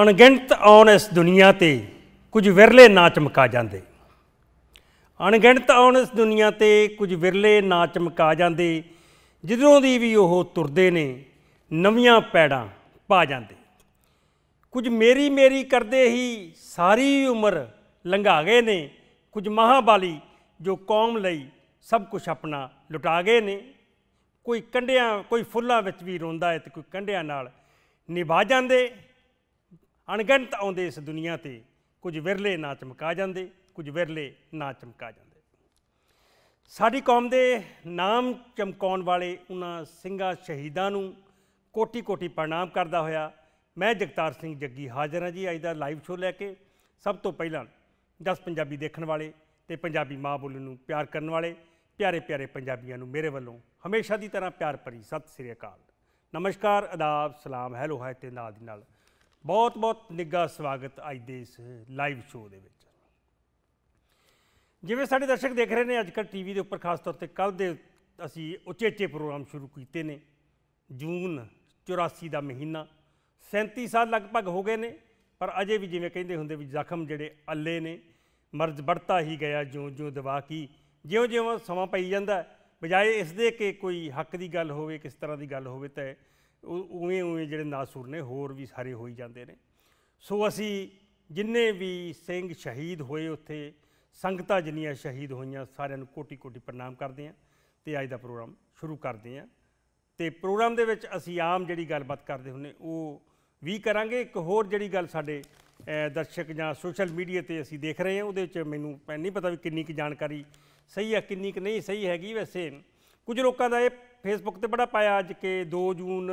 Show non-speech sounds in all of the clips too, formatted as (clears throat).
ਅਣਗਿਣਤ ਆਉਣ ਇਸ ਦੁਨੀਆ ਤੇ ਕੁਝ ਵਿਰਲੇ ਨਾ ਚਮਕਾ ਜਾਂਦੇ ਅਣਗਿਣਤ ਆਉਣ ਇਸ ਦੁਨੀਆ ਤੇ ਕੁਝ ਵਿਰਲੇ ਨਾ ਚਮਕਾ ਜਾਂਦੇ ਜਿਦੋਂ ਦੀ ਵੀ ਉਹ ਤੁਰਦੇ ਨੇ ਨਵੀਆਂ ਪੈੜਾਂ ਪਾ ਜਾਂਦੇ ਕੁਝ ਮੇਰੀ ਮੇਰੀ ਕਰਦੇ ਹੀ ਸਾਰੀ ਉਮਰ ਲੰਘਾ ਗਏ ਨੇ ਕੁਝ ਮਹਾਬਾਲੀ ਜੋ ਕੌਮ ਲਈ ਸਭ ਕੁਝ ਆਪਣਾ ਲੁਟਾ ਗਏ ਨੇ ਕੋਈ ਕੰਡਿਆਂ ਕੋਈ ਫੁੱਲਾਂ ਵਿੱਚ ਵੀ ਰੋਂਦਾ ਹੈ ਤੇ ਕੋਈ ਕੰਡਿਆਂ ਨਾਲ ਨਿਭਾ ਜਾਂਦੇ ਅਣਗਿਣਤ ਆਉਂਦੇ ਇਸ ਦੁਨੀਆ ਤੇ ਕੁਝ ਵਿਰਲੇ ਨਾ ਚਮਕਾ ਜਾਂਦੇ ਕੁਝ ਵਿਰਲੇ ਨਾ ਚਮਕਾ ਜਾਂਦੇ ਸਾਡੀ ਕੌਮ ਦੇ ਨਾਮ ਚਮਕਾਉਣ ਵਾਲੇ ਉਹਨਾਂ ਸਿੰਘਾਂ ਸ਼ਹੀਦਾਂ ਨੂੰ ਕੋਟੀ-ਕੋਟੀ ਪ੍ਰਣਾਮ ਕਰਦਾ ਹੋਇਆ ਮੈਂ ਜਗਤਾਰ ਸਿੰਘ ਜੱਗੀ ਹਾਜ਼ਰ ਹਾਂ ਜੀ ਅੱਜ ਦਾ ਲਾਈਵ ਸ਼ੋਅ ਲੈ ਕੇ ਸਭ ਤੋਂ ਪਹਿਲਾਂ 10 ਪੰਜਾਬੀ ਦੇਖਣ ਵਾਲੇ ਤੇ ਪੰਜਾਬੀ ਮਾਂ ਬੋਲੀ ਨੂੰ ਪਿਆਰ ਕਰਨ ਵਾਲੇ ਪਿਆਰੇ ਪਿਆਰੇ ਪੰਜਾਬੀਆਂ ਨੂੰ ਮੇਰੇ ਵੱਲੋਂ ਹਮੇਸ਼ਾ ਦੀ ਤਰ੍ਹਾਂ ਪਿਆਰ ਭਰੀ ਸਤਿ ਸ੍ਰੀ ਅਕਾਲ ਨਮਸਕਾਰ ਅਦਾਬ ਸਲਾਮ ਹੈਲੋ ਹੈ ਤੇ ਨਾਲ ਦੀ ਨਾਲ ਬਹੁਤ ਬਹੁਤ ਨਿੱਘਾ ਸਵਾਗਤ ਅੱਜ ਦੇ ਇਸ ਲਾਈਵ ਸ਼ੋਅ ਦੇ ਵਿੱਚ ਜਿਵੇਂ ਸਾਡੇ ਦਰਸ਼ਕ ਦੇਖ ਰਹੇ ਨੇ ਅੱਜ ਕੱਲ ਟੀਵੀ ਦੇ ਉੱਪਰ ਖਾਸ ਤੌਰ ਤੇ ਕੱਲ ਦੇ ਅਸੀਂ ਉੱਚੇ-ਉੱਚੇ ਪ੍ਰੋਗਰਾਮ ਸ਼ੁਰੂ ਕੀਤੇ ਨੇ ਜੂਨ 84 ਦਾ ਮਹੀਨਾ 37 ਸਾਲ ਲਗਭਗ ਹੋ ਗਏ ਨੇ ਪਰ ਅਜੇ ਵੀ ਜਿਵੇਂ ਕਹਿੰਦੇ ਹੁੰਦੇ ਵੀ ਜ਼ਖਮ ਜਿਹੜੇ ਅੱਲੇ ਨੇ ਮਰਜ਼ ਵੜਤਾ ਹੀ ਗਿਆ ਜਿਉਂ-ਜਿਉਂ ਦਵਾ ਕੀ ਜਿਉਂ-ਜਿਉਂ ਸਮਾਂ ਪਈ ਜਾਂਦਾ ਬਜਾਏ ਇਸ ਦੇ ਕਿ ਕੋਈ ਹੱਕ ਦੀ ਗੱਲ ਹੋਵੇ ਕਿਸ ਤਰ੍ਹਾਂ ਦੀ ਗੱਲ ਹੋਵੇ ਤਾਂ ਉਵੇਂ ਉਵੇਂ ਜਿਹੜੇ ਨਾਸੂਰ ਨੇ ਹੋਰ ਵੀ ਸਾਰੇ ਹੋਈ ਜਾਂਦੇ ਨੇ ਸੋ ਅਸੀਂ ਜਿੰਨੇ ਵੀ ਸਿੰਘ ਸ਼ਹੀਦ ਹੋਏ ਉੱਥੇ ਸੰਗਤਾਂ ਜਿੰਨੀਆਂ ਸ਼ਹੀਦ ਹੋਈਆਂ ਸਾਰਿਆਂ ਨੂੰ ਕੋਟੀ-ਕੋਟੀ ਪ੍ਰਣਾਮ ਕਰਦੇ ਆਂ ਤੇ ਅੱਜ ਦਾ ਪ੍ਰੋਗਰਾਮ ਸ਼ੁਰੂ ਕਰਦੇ ਆਂ ਤੇ ਪ੍ਰੋਗਰਾਮ ਦੇ ਵਿੱਚ ਅਸੀਂ ਆਮ ਜਿਹੜੀ ਗੱਲਬਾਤ ਕਰਦੇ ਹੁੰਨੇ ਉਹ ਵੀ ਕਰਾਂਗੇ ਇੱਕ ਹੋਰ ਜਿਹੜੀ ਗੱਲ ਸਾਡੇ ਦਰਸ਼ਕ ਜਾਂ ਸੋਸ਼ਲ ਮੀਡੀਆ ਤੇ ਅਸੀਂ ਦੇਖ ਰਹੇ ਹਾਂ ਉਹਦੇ ਵਿੱਚ ਮੈਨੂੰ ਨਹੀਂ ਪਤਾ ਵੀ ਕਿੰਨੀ ਕੁ ਜਾਣਕਾਰੀ ਸਹੀ ਹੈ ਕਿੰਨੀ ਕੁ ਨਹੀਂ ਸਹੀ ਹੈਗੀ ਵੈਸੇ ਕੁਝ ਲੋਕਾਂ ਦਾ ਇਹ ਫੇਸਬੁੱਕ ਤੇ ਬੜਾ ਪਾਇਆ ਅੱਜ ਕਿ 2 ਜੂਨ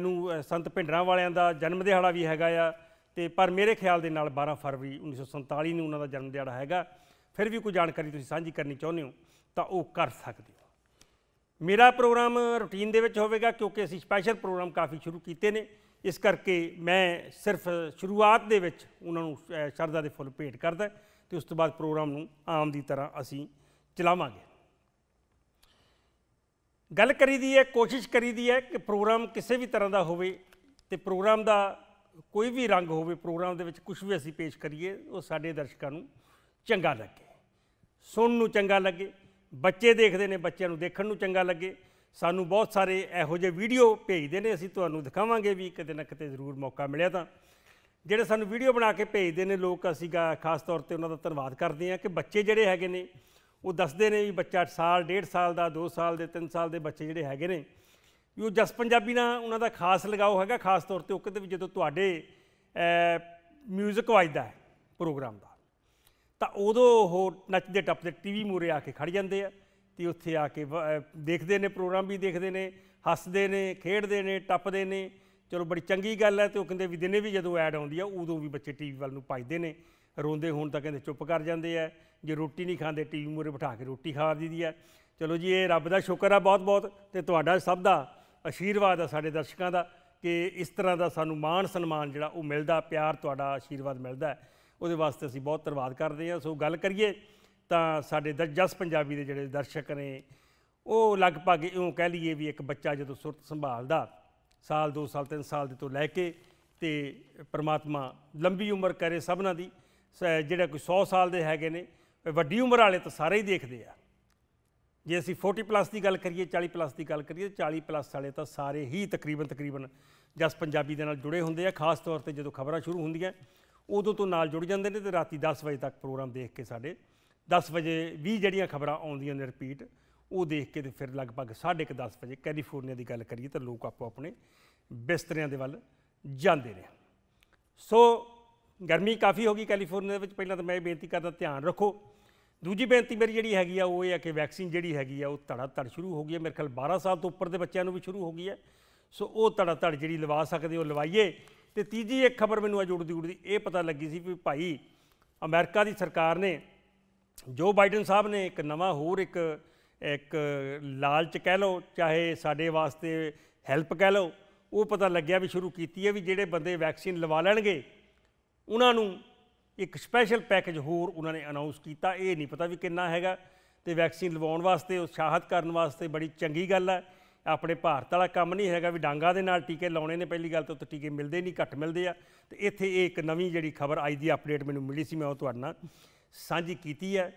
ਨੂੰ ਸੰਤ ਭਿੰਡਰਾਂ ਵਾਲਿਆਂ ਦਾ ਜਨਮ ਦਿਹਾੜਾ ਵੀ ਹੈਗਾ ਆ ਤੇ ਪਰ ਮੇਰੇ ਖਿਆਲ ਦੇ ਨਾਲ 12 ਫਰਵਰੀ 1947 ਨੂੰ ਉਹਨਾਂ ਦਾ ਜਨਮ ਦਿਹਾੜਾ ਹੈਗਾ ਫਿਰ ਵੀ ਕੋਈ ਜਾਣਕਾਰੀ ਤੁਸੀਂ ਸਾਂਝੀ ਕਰਨੀ ਚਾਹੁੰਦੇ ਹੋ ਤਾਂ ਉਹ ਕਰ ਸਕਦੇ ਹੋ ਮੇਰਾ ਪ੍ਰੋਗਰਾਮ ਰੁਟੀਨ ਦੇ ਵਿੱਚ ਹੋਵੇਗਾ ਕਿਉਂਕਿ ਅਸੀਂ ਸਪੈਸ਼ਲ ਪ੍ਰੋਗਰਾਮ ਕਾਫੀ ਸ਼ੁਰੂ ਕੀਤੇ ਨੇ ਇਸ ਕਰਕੇ ਮੈਂ ਸਿਰਫ ਸ਼ੁਰੂਆਤ ਦੇ ਵਿੱਚ ਉਹਨਾਂ ਨੂੰ ਸ਼ਰਦਾ ਦੇ ਫੁੱਲ ਭੇਟ ਕਰਦਾ ਤੇ ਉਸ ਤੋਂ ਬਾਅਦ ਪ੍ਰੋਗਰਾਮ ਨੂੰ ਆਮ ਦੀ ਤਰ੍ਹਾਂ ਅਸੀਂ ਚਲਾਵਾਂਗੇ ਗੱਲ ਕਰੀਦੀ ਹੈ ਕੋਸ਼ਿਸ਼ ਕਰੀਦੀ ਹੈ ਕਿ ਪ੍ਰੋਗਰਾਮ ਕਿਸੇ ਵੀ ਤਰ੍ਹਾਂ ਦਾ ਹੋਵੇ ਤੇ ਪ੍ਰੋਗਰਾਮ ਦਾ ਕੋਈ ਵੀ ਰੰਗ ਹੋਵੇ ਪ੍ਰੋਗਰਾਮ ਦੇ ਵਿੱਚ ਕੁਝ ਵੀ ਅਸੀਂ ਪੇਸ਼ ਕਰੀਏ ਉਹ ਸਾਡੇ ਦਰਸ਼ਕਾਂ ਨੂੰ ਚੰਗਾ ਲੱਗੇ ਸੁਣਨ ਨੂੰ ਚੰਗਾ ਲੱਗੇ ਬੱਚੇ ਦੇਖਦੇ ਨੇ ਬੱਚਿਆਂ ਨੂੰ ਦੇਖਣ ਨੂੰ ਚੰਗਾ ਲੱਗੇ ਸਾਨੂੰ ਬਹੁਤ ਸਾਰੇ ਇਹੋ ਜਿਹੇ ਵੀਡੀਓ ਭੇਜਦੇ ਨੇ ਅਸੀਂ ਤੁਹਾਨੂੰ ਦਿਖਾਵਾਂਗੇ ਵੀ ਕਿਤੇ ਨਾ ਕਿਤੇ ਜ਼ਰੂਰ ਮੌਕਾ ਮਿਲਿਆ ਤਾਂ ਜਿਹੜੇ ਸਾਨੂੰ ਵੀਡੀਓ ਬਣਾ ਕੇ ਭੇਜਦੇ ਨੇ ਲੋਕ ਅਸੀਂ ਖਾਸ ਤੌਰ ਤੇ ਉਹਨਾਂ ਦਾ ਧੰਨਵਾਦ ਕਰਦੇ ਹਾਂ ਕਿ ਬੱਚੇ ਜਿਹੜੇ ਹੈਗੇ ਨੇ ਉਹ ਦੱਸਦੇ ਨੇ ਵੀ ਬੱਚਾ 8 ਸਾਲ 1.5 ਸਾਲ ਦਾ 2 ਸਾਲ ਦੇ 3 ਸਾਲ ਦੇ ਬੱਚੇ ਜਿਹੜੇ ਹੈਗੇ ਨੇ ਵੀ ਉਹ ਜਸ ਪੰਜਾਬੀ ਨਾਲ ਉਹਨਾਂ ਦਾ ਖਾਸ ਲਗਾਓ ਹੈਗਾ ਖਾਸ ਤੌਰ ਤੇ ਉਹ ਕਿਤੇ ਵੀ ਜਦੋਂ ਤੁਹਾਡੇ ਮਿਊਜ਼ਿਕ ਵਜਦਾ ਹੈ ਪ੍ਰੋਗਰਾਮ ਦਾ ਤਾਂ ਉਦੋਂ ਉਹ ਨੱਚਦੇ ਟੱਪਦੇ ਟੀਵੀ ਮੂਰੇ ਆ ਕੇ ਖੜ ਜਾਂਦੇ ਆ ਤੇ ਉੱਥੇ ਆ ਕੇ ਦੇਖਦੇ ਨੇ ਪ੍ਰੋਗਰਾਮ ਵੀ ਦੇਖਦੇ ਨੇ ਹੱਸਦੇ ਨੇ ਖੇਡਦੇ ਨੇ ਟੱਪਦੇ ਨੇ ਚਲੋ ਬੜੀ ਚੰਗੀ ਗੱਲ ਹੈ ਤੇ ਉਹ ਕਹਿੰਦੇ ਵੀ ਦਿਨੇ ਵੀ ਜਦੋਂ ਐਡ ਆਉਂਦੀ ਆ ਉਦੋਂ ਵੀ ਬੱਚੇ ਟੀਵੀ ਵੱਲ ਨੂੰ ਭੱਜਦੇ ਨੇ ਰੋਂਦੇ ਹੋਣ ਤਾਂ ਕਹਿੰਦੇ ਚੁੱਪ ਕਰ ਜਾਂਦੇ ਆ ਜੇ ਰੋਟੀ ਨਹੀਂ ਖਾਂਦੇ ਟੀਵੀ ਮੂਰੇ ਬਿਠਾ ਕੇ ਰੋਟੀ ਖਾ ਦਿੰਦੀ ਹੈ ਚਲੋ ਜੀ ਇਹ ਰੱਬ ਦਾ ਸ਼ੁਕਰ ਆ ਬਹੁਤ ਬਹੁਤ ਤੇ ਤੁਹਾਡਾ ਸਭ ਦਾ ਅਸ਼ੀਰਵਾਦ ਆ ਸਾਡੇ ਦਰਸ਼ਕਾਂ ਦਾ ਕਿ ਇਸ ਤਰ੍ਹਾਂ ਦਾ ਸਾਨੂੰ ਮਾਣ ਸਨਮਾਨ ਜਿਹੜਾ ਉਹ ਮਿਲਦਾ ਪਿਆਰ ਤੁਹਾਡਾ ਅਸ਼ੀਰਵਾਦ ਮਿਲਦਾ ਉਹਦੇ ਵਾਸਤੇ ਅਸੀਂ ਬਹੁਤ ਧੰਨਵਾਦ ਕਰਦੇ ਹਾਂ ਸੋ ਗੱਲ ਕਰੀਏ ਤਾਂ ਸਾਡੇ ਜਸ ਪੰਜਾਬੀ ਦੇ ਜਿਹੜੇ ਦਰਸ਼ਕ ਨੇ ਉਹ ਲਗਭਗ ਇਉਂ ਕਹਿ ਲਈਏ ਵੀ ਇੱਕ ਬੱਚਾ ਜਦੋਂ ਸੁਰਤ ਸੰਭਾਲਦਾ ਸਾਲ 2 ਸਾਲ 3 ਸਾਲ ਦੇ ਤੋਂ ਲੈ ਕੇ ਤੇ ਪ੍ਰਮਾਤਮਾ ਲੰਬੀ ਉਮਰ ਕਰੇ ਸਭਨਾਂ ਦੀ ਜਿਹੜਾ ਕੋਈ 100 ਸਾਲ ਦੇ ਹੈਗੇ ਨੇ ਵੱਡੀ ਉਮਰ ਵਾਲੇ ਤਾਂ ਸਾਰੇ ਹੀ ਦੇਖਦੇ ਆ ਜੇ ਅਸੀਂ 40 ਪਲੱਸ ਦੀ ਗੱਲ ਕਰੀਏ 40 ਪਲੱਸ ਦੀ ਗੱਲ ਕਰੀਏ 40 ਪਲੱਸ ਵਾਲੇ ਤਾਂ ਸਾਰੇ ਹੀ ਤਕਰੀਬਨ ਤਕਰੀਬਨ ਜਸ ਪੰਜਾਬੀ ਦੇ ਨਾਲ ਜੁੜੇ ਹੁੰਦੇ ਆ ਖਾਸ ਤੌਰ ਤੇ ਜਦੋਂ ਖਬਰਾਂ ਸ਼ੁਰੂ ਹੁੰਦੀਆਂ ਉਦੋਂ ਤੋਂ ਨਾਲ ਜੁੜ ਜਾਂਦੇ ਨੇ ਤੇ ਰਾਤੀ 10 ਵਜੇ ਤੱਕ ਪ੍ਰੋਗਰਾਮ ਦੇਖ ਕੇ ਸਾਡੇ 10 ਵਜੇ 20 ਜਿਹੜੀਆਂ ਖਬਰਾਂ ਆਉਂਦੀਆਂ ਨੇ ਰਿਪੀਟ ਉਹ ਦੇਖ ਕੇ ਤੇ ਫਿਰ ਲਗਭਗ 1:30 ਵਜੇ ਕੈਲੀਫੋਰਨੀਆ ਦੀ ਗੱਲ ਕਰੀਏ ਤਾਂ ਲੋਕ ਆਪੋ ਆਪਣੇ ਬਿਸਤਰਿਆਂ ਦੇ ਵੱਲ ਜਾਂਦੇ ਨੇ ਸੋ ਗਰਮੀ ਕਾਫੀ ਹੋ ਗਈ ਕੈਲੀਫੋਰਨੀਆ ਦੇ ਵਿੱਚ ਪਹਿਲਾਂ ਤਾਂ ਮੈਂ ਬੇਨਤੀ ਕਰਦਾ ਧਿਆਨ ਰੱਖੋ ਦੂਜੀ ਬੇਨਤੀ ਮੇਰੀ ਜਿਹੜੀ ਹੈਗੀ ਆ ਉਹ ਇਹ ਆ ਕਿ ਵੈਕਸੀਨ ਜਿਹੜੀ ਹੈਗੀ ਆ ਉਹ ਧੜਾ ਧੜ ਸ਼ੁਰੂ ਹੋ ਗਈ ਹੈ ਮੇਰੇ ਖਿਆਲ 12 ਸਾਲ ਤੋਂ ਉੱਪਰ ਦੇ ਬੱਚਿਆਂ ਨੂੰ ਵੀ ਸ਼ੁਰੂ ਹੋ ਗਈ ਹੈ ਸੋ ਉਹ ਧੜਾ ਧੜ ਜਿਹੜੀ ਲਵਾ ਸਕਦੇ ਹੋ ਲਵਾਈਏ ਤੇ ਤੀਜੀ ਇੱਕ ਖਬਰ ਮੈਨੂੰ ਅੱਜ ਜੁੜਦੀ ਜੁੜਦੀ ਇਹ ਪਤਾ ਲੱਗੀ ਸੀ ਵੀ ਭਾਈ ਅਮਰੀਕਾ ਦੀ ਸਰਕਾਰ ਨੇ ਜੋ ਬਾਈਡਨ ਸਾਹਿਬ ਨੇ ਇੱਕ ਨਵਾਂ ਹੋਰ ਇੱਕ ਇੱਕ ਲਾਲਚ ਕਹਿ ਲਓ ਚਾਹੇ ਸਾਡੇ ਵਾਸਤੇ ਹੈਲਪ ਕਹਿ ਲਓ ਉਹ ਪਤਾ ਲੱਗਿਆ ਵੀ ਸ਼ੁਰੂ ਕੀਤੀ ਹੈ ਵੀ ਜਿਹੜੇ ਬੰਦੇ ਵੈਕਸੀਨ ਲਵਾ ਲੈਣਗੇ ਉਹਨਾਂ ਨੂੰ ਇੱਕ ਸਪੈਸ਼ਲ ਪੈਕੇਜ ਹੋਰ ਉਹਨਾਂ ਨੇ ਅਨਾਉਂਸ ਕੀਤਾ ਇਹ ਨਹੀਂ ਪਤਾ ਵੀ ਕਿੰਨਾ ਹੈਗਾ ਤੇ ਵੈਕਸੀਨ ਲਵਾਉਣ ਵਾਸਤੇ ਉਤਸ਼ਾਹਤ ਕਰਨ ਵਾਸਤੇ ਬੜੀ ਚੰਗੀ ਗੱਲ ਹੈ ਆਪਣੇ ਭਾਰਤ ਵਾਲਾ ਕੰਮ ਨਹੀਂ ਹੈਗਾ ਵੀ ਡਾਂਗਾ ਦੇ ਨਾਲ ਟੀਕੇ ਲਾਉਣੇ ਨੇ ਪਹਿਲੀ ਗੱਲ ਤਾਂ ਉੱਥੇ ਟੀਕੇ ਮਿਲਦੇ ਨਹੀਂ ਘੱਟ ਮਿਲਦੇ ਆ ਤੇ ਇੱਥੇ ਇਹ ਇੱਕ ਨਵੀਂ ਜਿਹੜੀ ਖਬਰ ਆਈ ਦੀ ਅਪਡੇਟ ਮੈਨੂੰ ਮਿਲੀ ਸੀ ਮੈਂ ਉਹ ਤੁਹਾਡੇ ਨਾਲ ਸਾਂਝੀ ਕੀਤੀ ਹੈ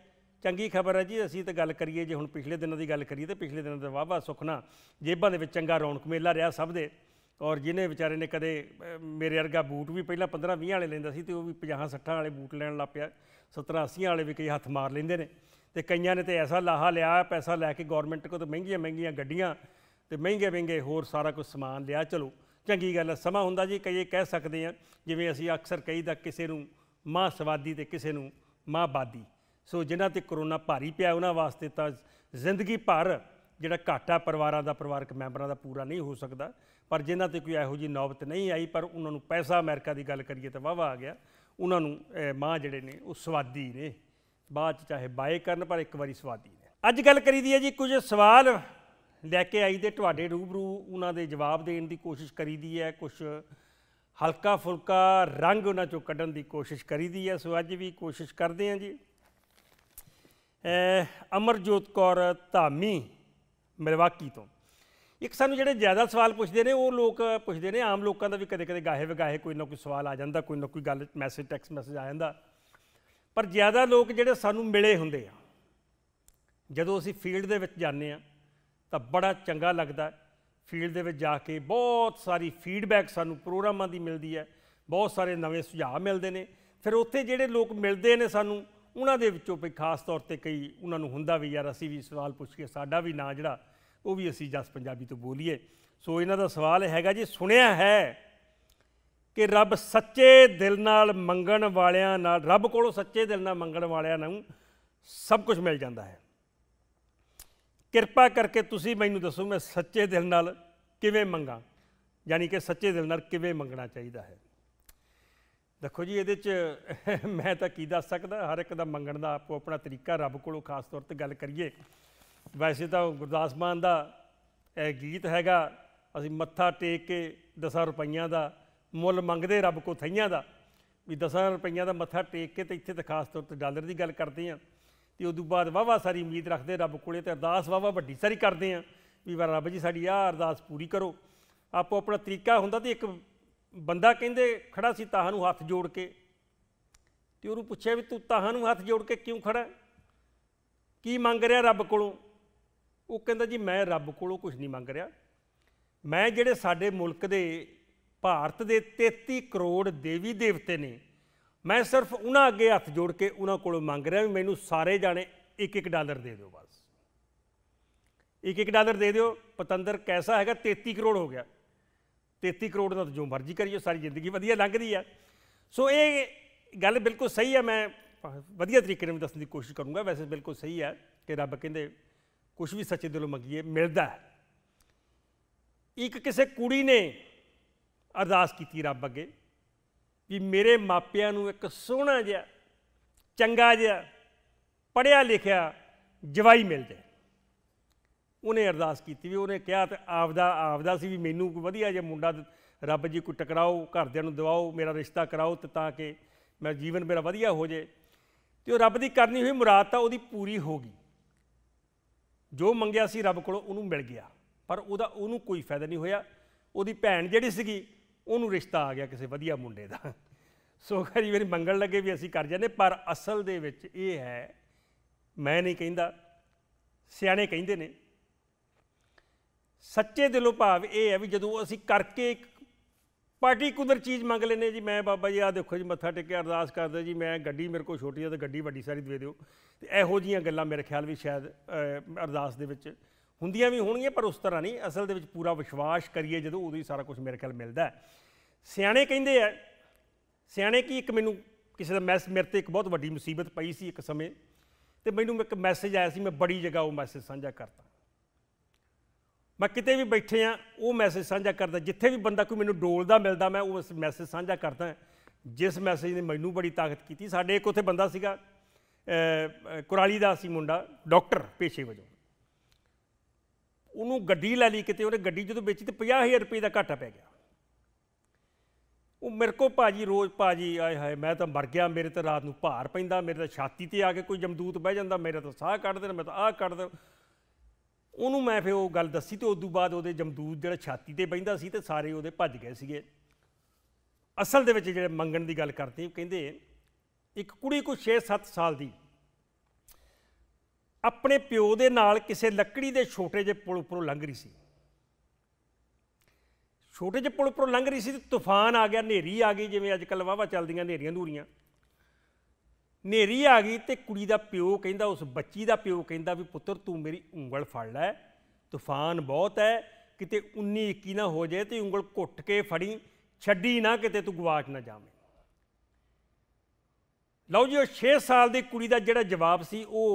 ਚੰਗੀ ਖਬਰ ਹੈ ਜੀ ਅਸੀਂ ਤਾਂ ਗੱਲ ਕਰੀਏ ਜੇ ਹੁਣ ਪਿਛਲੇ ਦਿਨਾਂ ਦੀ ਗੱਲ ਕਰੀਏ ਤਾਂ ਪਿਛਲੇ ਦਿਨਾਂ ਦਾ ਵਾਵਾ ਸੁਖਣਾ ਜੇਬਾਂ ਦੇ ਵਿੱਚ ਚੰਗਾ ਰੌਣਕ ਮੇਲਾ ਰਿਹਾ ਸਭ ਦੇ ਔਰ ਜਿਹਨੇ ਵਿਚਾਰੇ ਨੇ ਕਦੇ ਮੇਰੇ ਵਰਗਾ ਬੂਟ ਵੀ ਪਹਿਲਾਂ 15 20 ਵਾਲੇ ਲੈਂਦਾ ਸੀ ਤੇ ਉਹ ਵੀ 50 60 ਵਾਲੇ ਬੂਟ ਲੈਣ ਲੱਗ ਪਿਆ 70 80 ਵਾਲੇ ਵੀ ਕਈ ਹੱਥ ਮਾਰ ਲੈਂਦੇ ਨੇ ਤੇ ਕਈਆਂ ਨੇ ਤੇ ਐਸਾ ਲਾਹਾ ਲਿਆ ਪੈਸਾ ਲੈ ਕੇ ਗਵਰਨਮੈਂਟ ਕੋਲ ਤੋਂ ਮਹਿੰਗੀਆਂ ਮਹਿੰਗੀਆਂ ਗੱਡੀਆਂ ਤੇ ਮਹਿੰਗੇ ਮਹਿੰਗੇ ਹੋਰ ਸਾਰਾ ਕੁਝ ਸਮਾਨ ਲਿਆ ਚਲੋ ਚੰਗੀ ਗੱਲ ਹੈ ਸਮਾਂ ਹੁੰਦਾ ਜੀ ਕਈ ਕਹਿ ਸਕਦੇ ਆ ਜਿਵੇਂ ਅਸੀਂ ਅਕਸਰ ਕਹੀਦਾ ਕਿਸੇ ਨੂੰ ਮਾਂ ਸਵਾਦੀ ਤੇ ਕਿਸੇ ਨੂੰ ਮਾਂ ਬਾਦੀ ਸੋ ਜਿਨ੍ਹਾਂ ਤੇ ਕਰੋਨਾ ਭਾਰੀ ਪਿਆ ਉਹਨਾਂ ਵਾਸਤੇ ਤਾਂ ਜ਼ਿੰਦਗੀ ਭਰ ਜਿਹੜਾ ਘਾਟਾ ਪਰਿਵਾਰਾਂ ਦਾ ਪਰਿਵਾਰਕ ਮੈਂਬਰਾਂ ਦਾ ਪੂਰਾ ਨਹੀਂ ਹੋ ਸਕਦਾ ਪਰ ਜਿਨ੍ਹਾਂ ਤੇ ਕੋਈ ਇਹੋ ਜੀ ਨੌਬਤ ਨਹੀਂ ਆਈ ਪਰ ਉਹਨਾਂ ਨੂੰ ਪੈਸਾ ਅਮਰੀਕਾ ਦੀ ਗੱਲ ਕਰੀਏ ਤਾਂ ਵਾਵਾ ਆ ਗਿਆ ਉਹਨਾਂ ਨੂੰ ਮਾਂ ਜਿਹੜੇ ਨੇ ਉਹ ਸਵਾਦੀ ਨੇ ਬਾਅਦ ਚ ਚਾਹੇ ਬਾਏ ਕਰਨ ਪਰ ਇੱਕ ਵਾਰੀ ਸਵਾਦੀ ਨੇ ਅੱਜ ਗੱਲ ਕਰੀ ਦੀ ਹੈ ਜੀ ਕੁਝ ਸਵਾਲ ਲੈ ਕੇ ਆਈ ਦੇ ਤੁਹਾਡੇ ਰੂਬਰੂ ਉਹਨਾਂ ਦੇ ਜਵਾਬ ਦੇਣ ਦੀ ਕੋਸ਼ਿਸ਼ ਕਰੀ ਦੀ ਹੈ ਕੁਝ ਹਲਕਾ ਫੁਲਕਾ ਰੰਗ ਉਹਨਾਂ ਚੋਂ ਕੱਢਣ ਦੀ ਕੋਸ਼ਿਸ਼ ਕਰੀ ਦੀ ਹੈ ਸੋ ਅੱਜ ਵੀ ਕੋਸ਼ਿਸ਼ ਕਰਦੇ ਹਾਂ ਜੀ ਅਮਰਜੋਤ ਕੌਰ ਧਾਮੀ ਮਿਲਵਾਕੀ ਤੋਂ ਇੱਕ ਸਾਨੂੰ ਜਿਹੜੇ ਜ਼ਿਆਦਾ ਸਵਾਲ ਪੁੱਛਦੇ ਨੇ ਉਹ ਲੋਕ ਪੁੱਛਦੇ ਨੇ ਆਮ ਲੋਕਾਂ ਦਾ ਵੀ ਕਦੇ ਕਦੇ ਗਾਹੇ ਵਗਾਹੇ ਕੋਈ ਨਾ ਕੋਈ ਸਵਾਲ ਆ ਜਾਂਦਾ ਕੋਈ ਨਾ ਕੋਈ ਗੱਲ ਮੈਸੇਜ ਟੈਕਸਟ ਮੈਸੇਜ ਆ ਜਾਂਦਾ ਪਰ ਜ਼ਿਆਦਾ ਲੋਕ ਜਿਹੜੇ ਸਾਨੂੰ ਮਿਲੇ ਹੁੰਦੇ ਆ ਜਦੋਂ ਅਸੀਂ ਫੀਲਡ ਦੇ ਵਿੱਚ ਜਾਂਦੇ ਆ ਤਾਂ ਬੜਾ ਚੰਗਾ ਲੱਗਦਾ ਫੀਲਡ ਦੇ ਵਿੱਚ ਜਾ ਕੇ ਬਹੁਤ ਸਾਰੀ ਫੀਡਬੈਕ ਸਾਨੂੰ ਪ੍ਰੋਗਰਾਮਾਂ ਦੀ ਮਿਲਦੀ ਹੈ ਬਹੁਤ ਸਾਰੇ ਨਵੇਂ ਸੁਝਾਅ ਮਿਲਦੇ ਨੇ ਫਿਰ ਉੱਥੇ ਜਿਹੜੇ ਲੋਕ ਮਿਲਦੇ ਨੇ ਸਾਨੂੰ ਉਹਨਾਂ ਦੇ ਵਿੱਚੋਂ ਵੀ ਖਾਸ ਤੌਰ ਤੇ ਕਈ ਉਹਨਾਂ ਨੂੰ ਹੁੰਦਾ ਵੀ ਯਾਰ ਅਸੀਂ ਵੀ ਸਵਾਲ ਪੁੱਛ ਕੇ ਸਾਡਾ ਵੀ ਨਾਂ ਜਿਹੜਾ ਉਹ ਵੀ ਅਸੀਂ ਜਸ ਪੰਜਾਬੀ ਤੋਂ ਬੋਲੀਏ ਸੋ ਇਹਨਾਂ ਦਾ ਸਵਾਲ ਹੈਗਾ ਜੀ ਸੁਣਿਆ ਹੈ ਕਿ ਰੱਬ ਸੱਚੇ ਦਿਲ ਨਾਲ ਮੰਗਣ ਵਾਲਿਆਂ ਨਾਲ ਰੱਬ ਕੋਲੋਂ ਸੱਚੇ ਦਿਲ ਨਾਲ ਮੰਗਣ ਵਾਲਿਆਂ ਨੂੰ ਸਭ ਕੁਝ ਮਿਲ ਜਾਂਦਾ ਹੈ ਕਿਰਪਾ ਕਰਕੇ ਤੁਸੀਂ ਮੈਨੂੰ ਦੱਸੋ ਮੈਂ ਸੱਚੇ ਦਿਲ ਨਾਲ ਕਿਵੇਂ ਮੰਗਾਂ ਯਾਨੀ ਕਿ ਸੱਚੇ ਦਿਲ ਨਾਲ ਕਿਵੇਂ ਮੰਗਣਾ ਚਾਹੀਦਾ ਹੈ ਦੇਖੋ ਜੀ ਇਹਦੇ 'ਚ ਮੈਂ ਤਾਂ ਕੀ ਦੱਸ ਸਕਦਾ ਹਰ ਇੱਕ ਦਾ ਮੰਗਣ ਦਾ ਆਪੋ ਆਪਣਾ ਤਰੀਕਾ ਰੱਬ ਕੋਲੋਂ ਖਾਸ ਤੌਰ ਤੇ ਗੱਲ ਕਰੀਏ ਵੈਸੇ ਤਾਂ ਗੁਰਦਾਸ ਮਾਨ ਦਾ ਇਹ ਗੀਤ ਹੈਗਾ ਅਸੀਂ ਮੱਥਾ ਟੇਕ ਕੇ ਦਸਾਂ ਰੁਪਈਆਂ ਦਾ ਮੁੱਲ ਮੰਗਦੇ ਰੱਬ ਕੋ ਥਈਆਂ ਦਾ ਵੀ ਦਸਾਂ ਰੁਪਈਆਂ ਦਾ ਮੱਥਾ ਟੇਕ ਕੇ ਤੇ ਇੱਥੇ ਤਾਂ ਖਾਸ ਤੌਰ ਤੇ ਡਾਲਰ ਦੀ ਗੱਲ ਕਰਦੇ ਆਂ ਤੇ ਉਦੋਂ ਬਾਅਦ ਵਾਵਾ ਸਾਰੀ ਉਮੀਦ ਰੱਖਦੇ ਰੱਬ ਕੋਲੇ ਤੇ ਅਰਦਾਸ ਵਾਵਾ ਵੱਡੀ ਸਾਰੀ ਕਰਦੇ ਆਂ ਵੀ ਵਾ ਰੱਬ ਜੀ ਸਾਡੀ ਆ ਅਰਦਾਸ ਪੂਰੀ ਕਰੋ ਆਪੋ ਆਪਣਾ ਤਰੀਕਾ ਹੁੰਦਾ ਤੇ ਇੱਕ ਬੰਦਾ ਕਹਿੰਦੇ ਖੜਾ ਸੀ ਤਾਹਾਂ ਨੂੰ ਹੱਥ ਜੋੜ ਕੇ ਤੇ ਉਹਨੂੰ ਪੁੱਛਿਆ ਵੀ ਤੂੰ ਤਾਹਾਂ ਨੂੰ ਹੱਥ ਜੋੜ ਕੇ ਕਿਉਂ ਖੜਾ ਕੀ ਮੰਗ ਰਿਹਾ ਰੱਬ ਕੋਲੋਂ ਉਹ ਕਹਿੰਦਾ ਜੀ ਮੈਂ ਰੱਬ ਕੋਲੋਂ ਕੁਝ ਨਹੀਂ ਮੰਗ ਰਿਹਾ ਮੈਂ ਜਿਹੜੇ ਸਾਡੇ ਮੁਲਕ ਦੇ ਭਾਰਤ ਦੇ 33 ਕਰੋੜ ਦੇਵੀ ਦੇਵਤੇ ਨੇ ਮੈਂ ਸਿਰਫ ਉਹਨਾਂ ਅੱਗੇ ਹੱਥ ਜੋੜ ਕੇ ਉਹਨਾਂ ਕੋਲੋਂ ਮੰਗ ਰਿਹਾ ਵੀ ਮੈਨੂੰ ਸਾਰੇ ਜਾਣੇ ਇੱਕ ਇੱਕ ਡਾਲਰ ਦੇ ਦਿਓ ਬਸ ਇੱਕ ਇੱਕ ਡਾਲਰ ਦੇ ਦਿਓ ਪਤੰਦਰ ਕੈਸਾ ਹੈਗਾ 33 ਕਰੋੜ ਹੋ ਗਿਆ 33 ਕਰੋੜ ਦਾ ਜੋ ਮਰਜ਼ੀ ਕਰੀਓ ਸਾਰੀ ਜ਼ਿੰਦਗੀ ਵਧੀਆ ਲੰਘਦੀ ਆ ਸੋ ਇਹ ਗੱਲ ਬਿਲਕੁਲ ਸਹੀ ਹੈ ਮੈਂ ਵਧੀਆ ਤਰੀਕੇ ਨਾਲ ਦੱਸਣ ਦੀ ਕੋਸ਼ਿਸ਼ ਕਰੂੰਗਾ ਵੈਸੇ ਬਿਲਕੁਲ ਸਹੀ ਹੈ ਕਿ ਰੱਬ ਕਹਿੰਦੇ ਕੁਝ ਵੀ ਸੱਚੇ ਦਿਲੋਂ ਮੰਗੀਏ ਮਿਲਦਾ ਹੈ ਇੱਕ ਕਿਸੇ ਕੁੜੀ ਨੇ ਅਰਦਾਸ ਕੀਤੀ ਰੱਬ ਅੱਗੇ ਵੀ ਮੇਰੇ ਮਾਪਿਆਂ ਨੂੰ ਇੱਕ ਸੋਹਣਾ ਜਿਹਾ ਚੰਗਾ ਜਿਹਾ ਪੜਿਆ ਲਿਖਿਆ ਜਵਾਈ ਮਿਲ ਜਾਏ ਉਹਨੇ ਅਰਦਾਸ ਕੀਤੀ ਵੀ ਉਹਨੇ ਕਿਹਾ ਤੇ ਆਪਦਾ ਆਪਦਾ ਸੀ ਵੀ ਮੈਨੂੰ ਕੋਈ ਵਧੀਆ ਜਿਹਾ ਮੁੰਡਾ ਰੱਬ ਜੀ ਕੋਈ ਟਕਰਾਓ ਘਰਦਿਆਂ ਨੂੰ ਦਿਵਾਓ ਮੇਰਾ ਰਿਸ਼ਤਾ ਕਰਾਓ ਤੇ ਤਾਂ ਕਿ ਮੇਰਾ ਜੀਵਨ ਮੇਰਾ ਵਧੀਆ ਹੋ ਜਾਏ ਤੇ ਉਹ ਰੱਬ ਦੀ ਕਰਨੀ ਹੋਈ ਮੁਰਾਦ ਤਾਂ ਉਹਦੀ ਪੂਰੀ ਹੋ ਗਈ ਜੋ ਮੰਗਿਆ ਸੀ ਰੱਬ ਕੋਲੋਂ ਉਹਨੂੰ ਮਿਲ ਗਿਆ ਪਰ ਉਹਦਾ ਉਹਨੂੰ ਕੋਈ ਫਾਇਦਾ ਨਹੀਂ ਹੋਇਆ ਉਹਦੀ ਭੈਣ ਜਿਹੜੀ ਸੀਗੀ ਉਹਨੂੰ ਰਿਸ਼ਤਾ ਆ ਗਿਆ ਕਿਸੇ ਵਧੀਆ ਮੁੰਡੇ ਦਾ ਸੋ ਕਰੀ ਵੀ ਮੰਗਣ ਲੱਗੇ ਵੀ ਅਸੀਂ ਕਰ ਜਾਂਦੇ ਪਰ ਅਸਲ ਦੇ ਵਿੱਚ ਇਹ ਹੈ ਮੈਂ ਨਹੀਂ ਕਹਿੰਦਾ ਸਿਆਣੇ ਕਹਿੰਦੇ ਨੇ ਸੱਚੇ ਦਿਲੋਂ ਭਾਵ ਇਹ ਹੈ ਵੀ ਜਦੋਂ ਅਸੀਂ ਕਰਕੇ ਕੁਦਰ ਚੀਜ਼ ਮੰਗ ਲੈਨੇ ਜੀ ਮੈਂ ਬਾਬਾ ਜੀ ਆ ਦੇਖੋ ਜੀ ਮੱਥਾ ਟੇਕ ਕੇ ਅਰਦਾਸ ਕਰਦਾ ਜੀ ਮੈਂ ਗੱਡੀ ਮੇਰੇ ਕੋਲ ਛੋਟੀ ਆ ਤੇ ਗੱਡੀ ਵੱਡੀ ਸਾਰੀ ਦੇ ਦਿਓ ਤੇ ਇਹੋ ਜੀਆਂ ਗੱਲਾਂ ਮੇਰੇ ਖਿਆਲ ਵੀ ਸ਼ਾਇਦ ਅਰਦਾਸ ਦੇ ਵਿੱਚ ਹੁੰਦੀਆਂ ਵੀ ਹੋਣਗੀਆਂ ਪਰ ਉਸ ਤਰ੍ਹਾਂ ਨਹੀਂ ਅਸਲ ਦੇ ਵਿੱਚ ਪੂਰਾ ਵਿਸ਼ਵਾਸ ਕਰੀਏ ਜਦੋਂ ਉਦੋਂ ਹੀ ਸਾਰਾ ਕੁਝ ਮੇਰੇ ਖਿਆਲ ਮਿਲਦਾ ਹੈ ਸਿਆਣੇ ਕਹਿੰਦੇ ਆ ਸਿਆਣੇ ਕੀ ਇੱਕ ਮੈਨੂੰ ਕਿਸੇ ਦਾ ਮੈਸ ਮੇਰੇ ਤੇ ਇੱਕ ਬਹੁਤ ਵੱਡੀ ਮੁਸੀਬਤ ਪਈ ਸੀ ਇੱਕ ਸਮੇਂ ਤੇ ਮੈਨੂੰ ਇੱਕ ਮੈਸੇਜ ਆਇਆ ਸੀ ਮੈਂ ਬੜੀ ਜਗ੍ਹਾ ਉਹ ਮੈਸੇਜ ਸਾਂਝਾ ਕਰਤਾ ਮੈਂ ਕਿਤੇ ਵੀ ਬੈਠੇ ਆ ਉਹ ਮੈਸੇਜ ਸਾਂਝਾ ਕਰਦਾ ਜਿੱਥੇ ਵੀ ਬੰਦਾ ਕੋਈ ਮੈਨੂੰ ਡੋਲਦਾ ਮਿਲਦਾ ਮੈਂ ਉਹ ਮੈਸੇਜ ਸਾਂਝਾ ਕਰਦਾ ਜਿਸ ਮੈਸੇਜ ਨੇ ਮੈਨੂੰ ਬੜੀ ਤਾਕਤ ਕੀਤੀ ਸਾਡੇ ਇੱਕ ਉਥੇ ਬੰਦਾ ਸੀਗਾ ਕੁਰਾਲੀ ਦਾ ਸੀ ਮੁੰਡਾ ਡਾਕਟਰ ਪੇਸ਼ੇ ਵਜੋਂ ਉਹਨੂੰ ਗੱਡੀ ਲੈ ਲਈ ਕਿਤੇ ਉਹਨੇ ਗੱਡੀ ਜਦੋਂ ਵੇਚੀ ਤੇ 50000 ਰੁਪਏ ਦਾ ਘਾਟਾ ਪੈ ਗਿਆ ਉਹ ਮੇਰੇ ਕੋ ਭਾਜੀ ਰੋਜ਼ ਭਾਜੀ ਆਏ ਹਾਏ ਮੈਂ ਤਾਂ ਮਰ ਗਿਆ ਮੇਰੇ ਤੇ ਰਾਤ ਨੂੰ ਭਾਰ ਪੈਂਦਾ ਮੇਰੇ ਤਾਂ ਛਾਤੀ ਤੇ ਆ ਕੇ ਕੋਈ ਜਮਦੂਤ ਬਹਿ ਜਾਂਦਾ ਮੇਰੇ ਤਾਂ ਸਾਹ ਕੱਢ ਦੇਣਾ ਮੈਂ ਤਾਂ ਆਹ ਕੱਢ ਉਹਨੂੰ ਮੈਂ ਫਿਰ ਉਹ ਗੱਲ ਦੱਸੀ ਤੇ ਉਦੋਂ ਬਾਅਦ ਉਹਦੇ ਜਮਦੂਦ ਜਿਹੜਾ ਛਾਤੀ ਤੇ ਬੈੰਦਾ ਸੀ ਤੇ ਸਾਰੇ ਉਹਦੇ ਭੱਜ ਗਏ ਸੀਗੇ ਅਸਲ ਦੇ ਵਿੱਚ ਜਿਹੜੇ ਮੰਗਣ ਦੀ ਗੱਲ ਕਰਦੇ ਉਹ ਕਹਿੰਦੇ ਇੱਕ ਕੁੜੀ ਕੋਈ 6-7 ਸਾਲ ਦੀ ਆਪਣੇ ਪਿਓ ਦੇ ਨਾਲ ਕਿਸੇ ਲੱਕੜੀ ਦੇ ਛੋਟੇ ਜਿਹੇ ਪੁਲ ਉੱਪਰੋਂ ਲੰਘ ਰਹੀ ਸੀ ਛੋਟੇ ਜਿਹੇ ਪੁਲ ਉੱਪਰੋਂ ਲੰਘ ਰਹੀ ਸੀ ਤੇ ਤੂਫਾਨ ਆ ਗਿਆ ਹਨੇਰੀ ਆ ਗਈ ਜਿਵੇਂ ਅੱਜ ਕੱਲ ਵਾਵਾ ਚੱਲਦੀਆਂ ਹਨੇਰੀਆਂ ਧੂਰੀਆਂ ਨੇਰੀ ਆ ਗਈ ਤੇ ਕੁੜੀ ਦਾ ਪਿਓ ਕਹਿੰਦਾ ਉਸ ਬੱਚੀ ਦਾ ਪਿਓ ਕਹਿੰਦਾ ਵੀ ਪੁੱਤਰ ਤੂੰ ਮੇਰੀ ਉਂਗਲ ਫੜ ਲੈ ਤੂਫਾਨ ਬਹੁਤ ਹੈ ਕਿਤੇ 19 21 ਨਾ ਹੋ ਜਾਏ ਤੇ ਉਂਗਲ ਘੁੱਟ ਕੇ ਫੜੀ ਛੱਡੀ ਨਾ ਕਿਤੇ ਤੂੰ ਗਵਾਚ ਨਾ ਜਾਵੇਂ ਲਓ ਜੀ ਉਹ 6 ਸਾਲ ਦੀ ਕੁੜੀ ਦਾ ਜਿਹੜਾ ਜਵਾਬ ਸੀ ਉਹ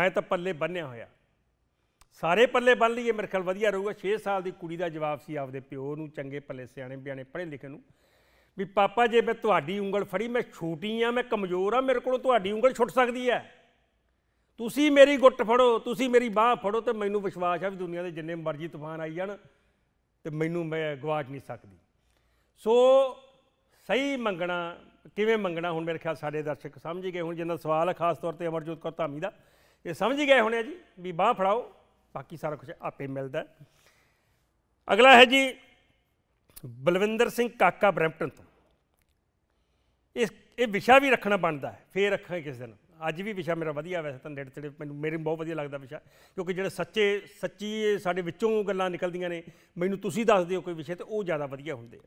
ਮੈਂ ਤਾਂ ਪੱਲੇ ਬੰਨਿਆ ਹੋਇਆ ਸਾਰੇ ਪੱਲੇ ਬੰਨ ਲਈਏ ਮੇਰੇ ਖਿਆਲ ਵਧੀਆ ਰਹੂਗਾ 6 ਸਾਲ ਦੀ ਕੁੜੀ ਦਾ ਜਵਾਬ ਸੀ ਆਪਦੇ ਪਿਓ ਨੂੰ ਚੰਗੇ ਪੱਲੇ ਸਿਆਣੇ ਬਿਆਣੇ ਪੜ੍ਹੇ ਲਿਖੇ ਨੂੰ ਵੀ ਪਾਪਾ ਜੇ ਮੈਂ ਤੁਹਾਡੀ ਉਂਗਲ ਫੜੀ ਮੈਂ ਛੋਟੀ ਆ ਮੈਂ ਕਮਜ਼ੋਰ ਆ ਮੇਰੇ ਕੋਲੋਂ ਤੁਹਾਡੀ ਉਂਗਲ ਛੁੱਟ ਸਕਦੀ ਹੈ ਤੁਸੀਂ ਮੇਰੀ ਗੁੱਟ ਫੜੋ ਤੁਸੀਂ ਮੇਰੀ ਬਾਹ ਫੜੋ ਤੇ ਮੈਨੂੰ ਵਿਸ਼ਵਾਸ ਆ ਵੀ ਦੁਨੀਆ ਦੇ ਜਿੰਨੇ ਮਰਜ਼ੀ ਤੂਫਾਨ ਆਈ ਜਾਣ ਤੇ ਮੈਨੂੰ ਮੈਂ ਗਵਾਚ ਨਹੀਂ ਸਕਦੀ ਸੋ ਸਹੀ ਮੰਗਣਾ ਕਿਵੇਂ ਮੰਗਣਾ ਹੁਣ ਮੇਰੇ ਖਿਆਲ ਸਾਡੇ ਦਰਸ਼ਕ ਸਮਝ ਗਏ ਹੁਣ ਜਿੰਨਾ ਸਵਾਲ ਹੈ ਖਾਸ ਤੌਰ ਤੇ ਅਮਰਜੋਤ ਕੌਰ ਧਾਮੀ ਦਾ ਇਹ ਸਮਝ ਗਏ ਹੋਣੇ ਜੀ ਵੀ ਬਾਹ ਫੜਾਓ ਬਾਕੀ ਸਾਰਾ ਕੁਝ ਆਪੇ ਮਿਲਦਾ ਅਗਲਾ ਹੈ ਜੀ ਬਲਵਿੰਦਰ ਸਿੰਘ ਕਾਕਾ ਬ੍ਰੈਂਪਟਨ ਤੋਂ ਇਸ ਇਹ ਵਿਸ਼ਾ ਵੀ ਰੱਖਣਾ ਬਣਦਾ ਹੈ ਫੇਰ ਰੱਖਾਂਗੇ ਕਿਸ ਦਿਨ ਅੱਜ ਵੀ ਵਿਸ਼ਾ ਮੇਰਾ ਵਧੀਆ ਵੈਸੇ ਤਾਂ ਨੇੜੇ ਤੇ ਮੈਨੂੰ ਮੇਰੇ ਬਹੁਤ ਵਧੀਆ ਲੱਗਦਾ ਵਿਸ਼ਾ ਕਿਉਂਕਿ ਜਿਹੜੇ ਸੱਚੇ ਸੱਚੀ ਸਾਡੇ ਵਿੱਚੋਂ ਗੱਲਾਂ ਨਿਕਲਦੀਆਂ ਨੇ ਮੈਨੂੰ ਤੁਸੀਂ ਦੱਸਦੇ ਹੋ ਕੋਈ ਵਿਸ਼ੇ ਤੇ ਉਹ ਜ਼ਿਆਦਾ ਵਧੀਆ ਹੁੰਦੇ ਆ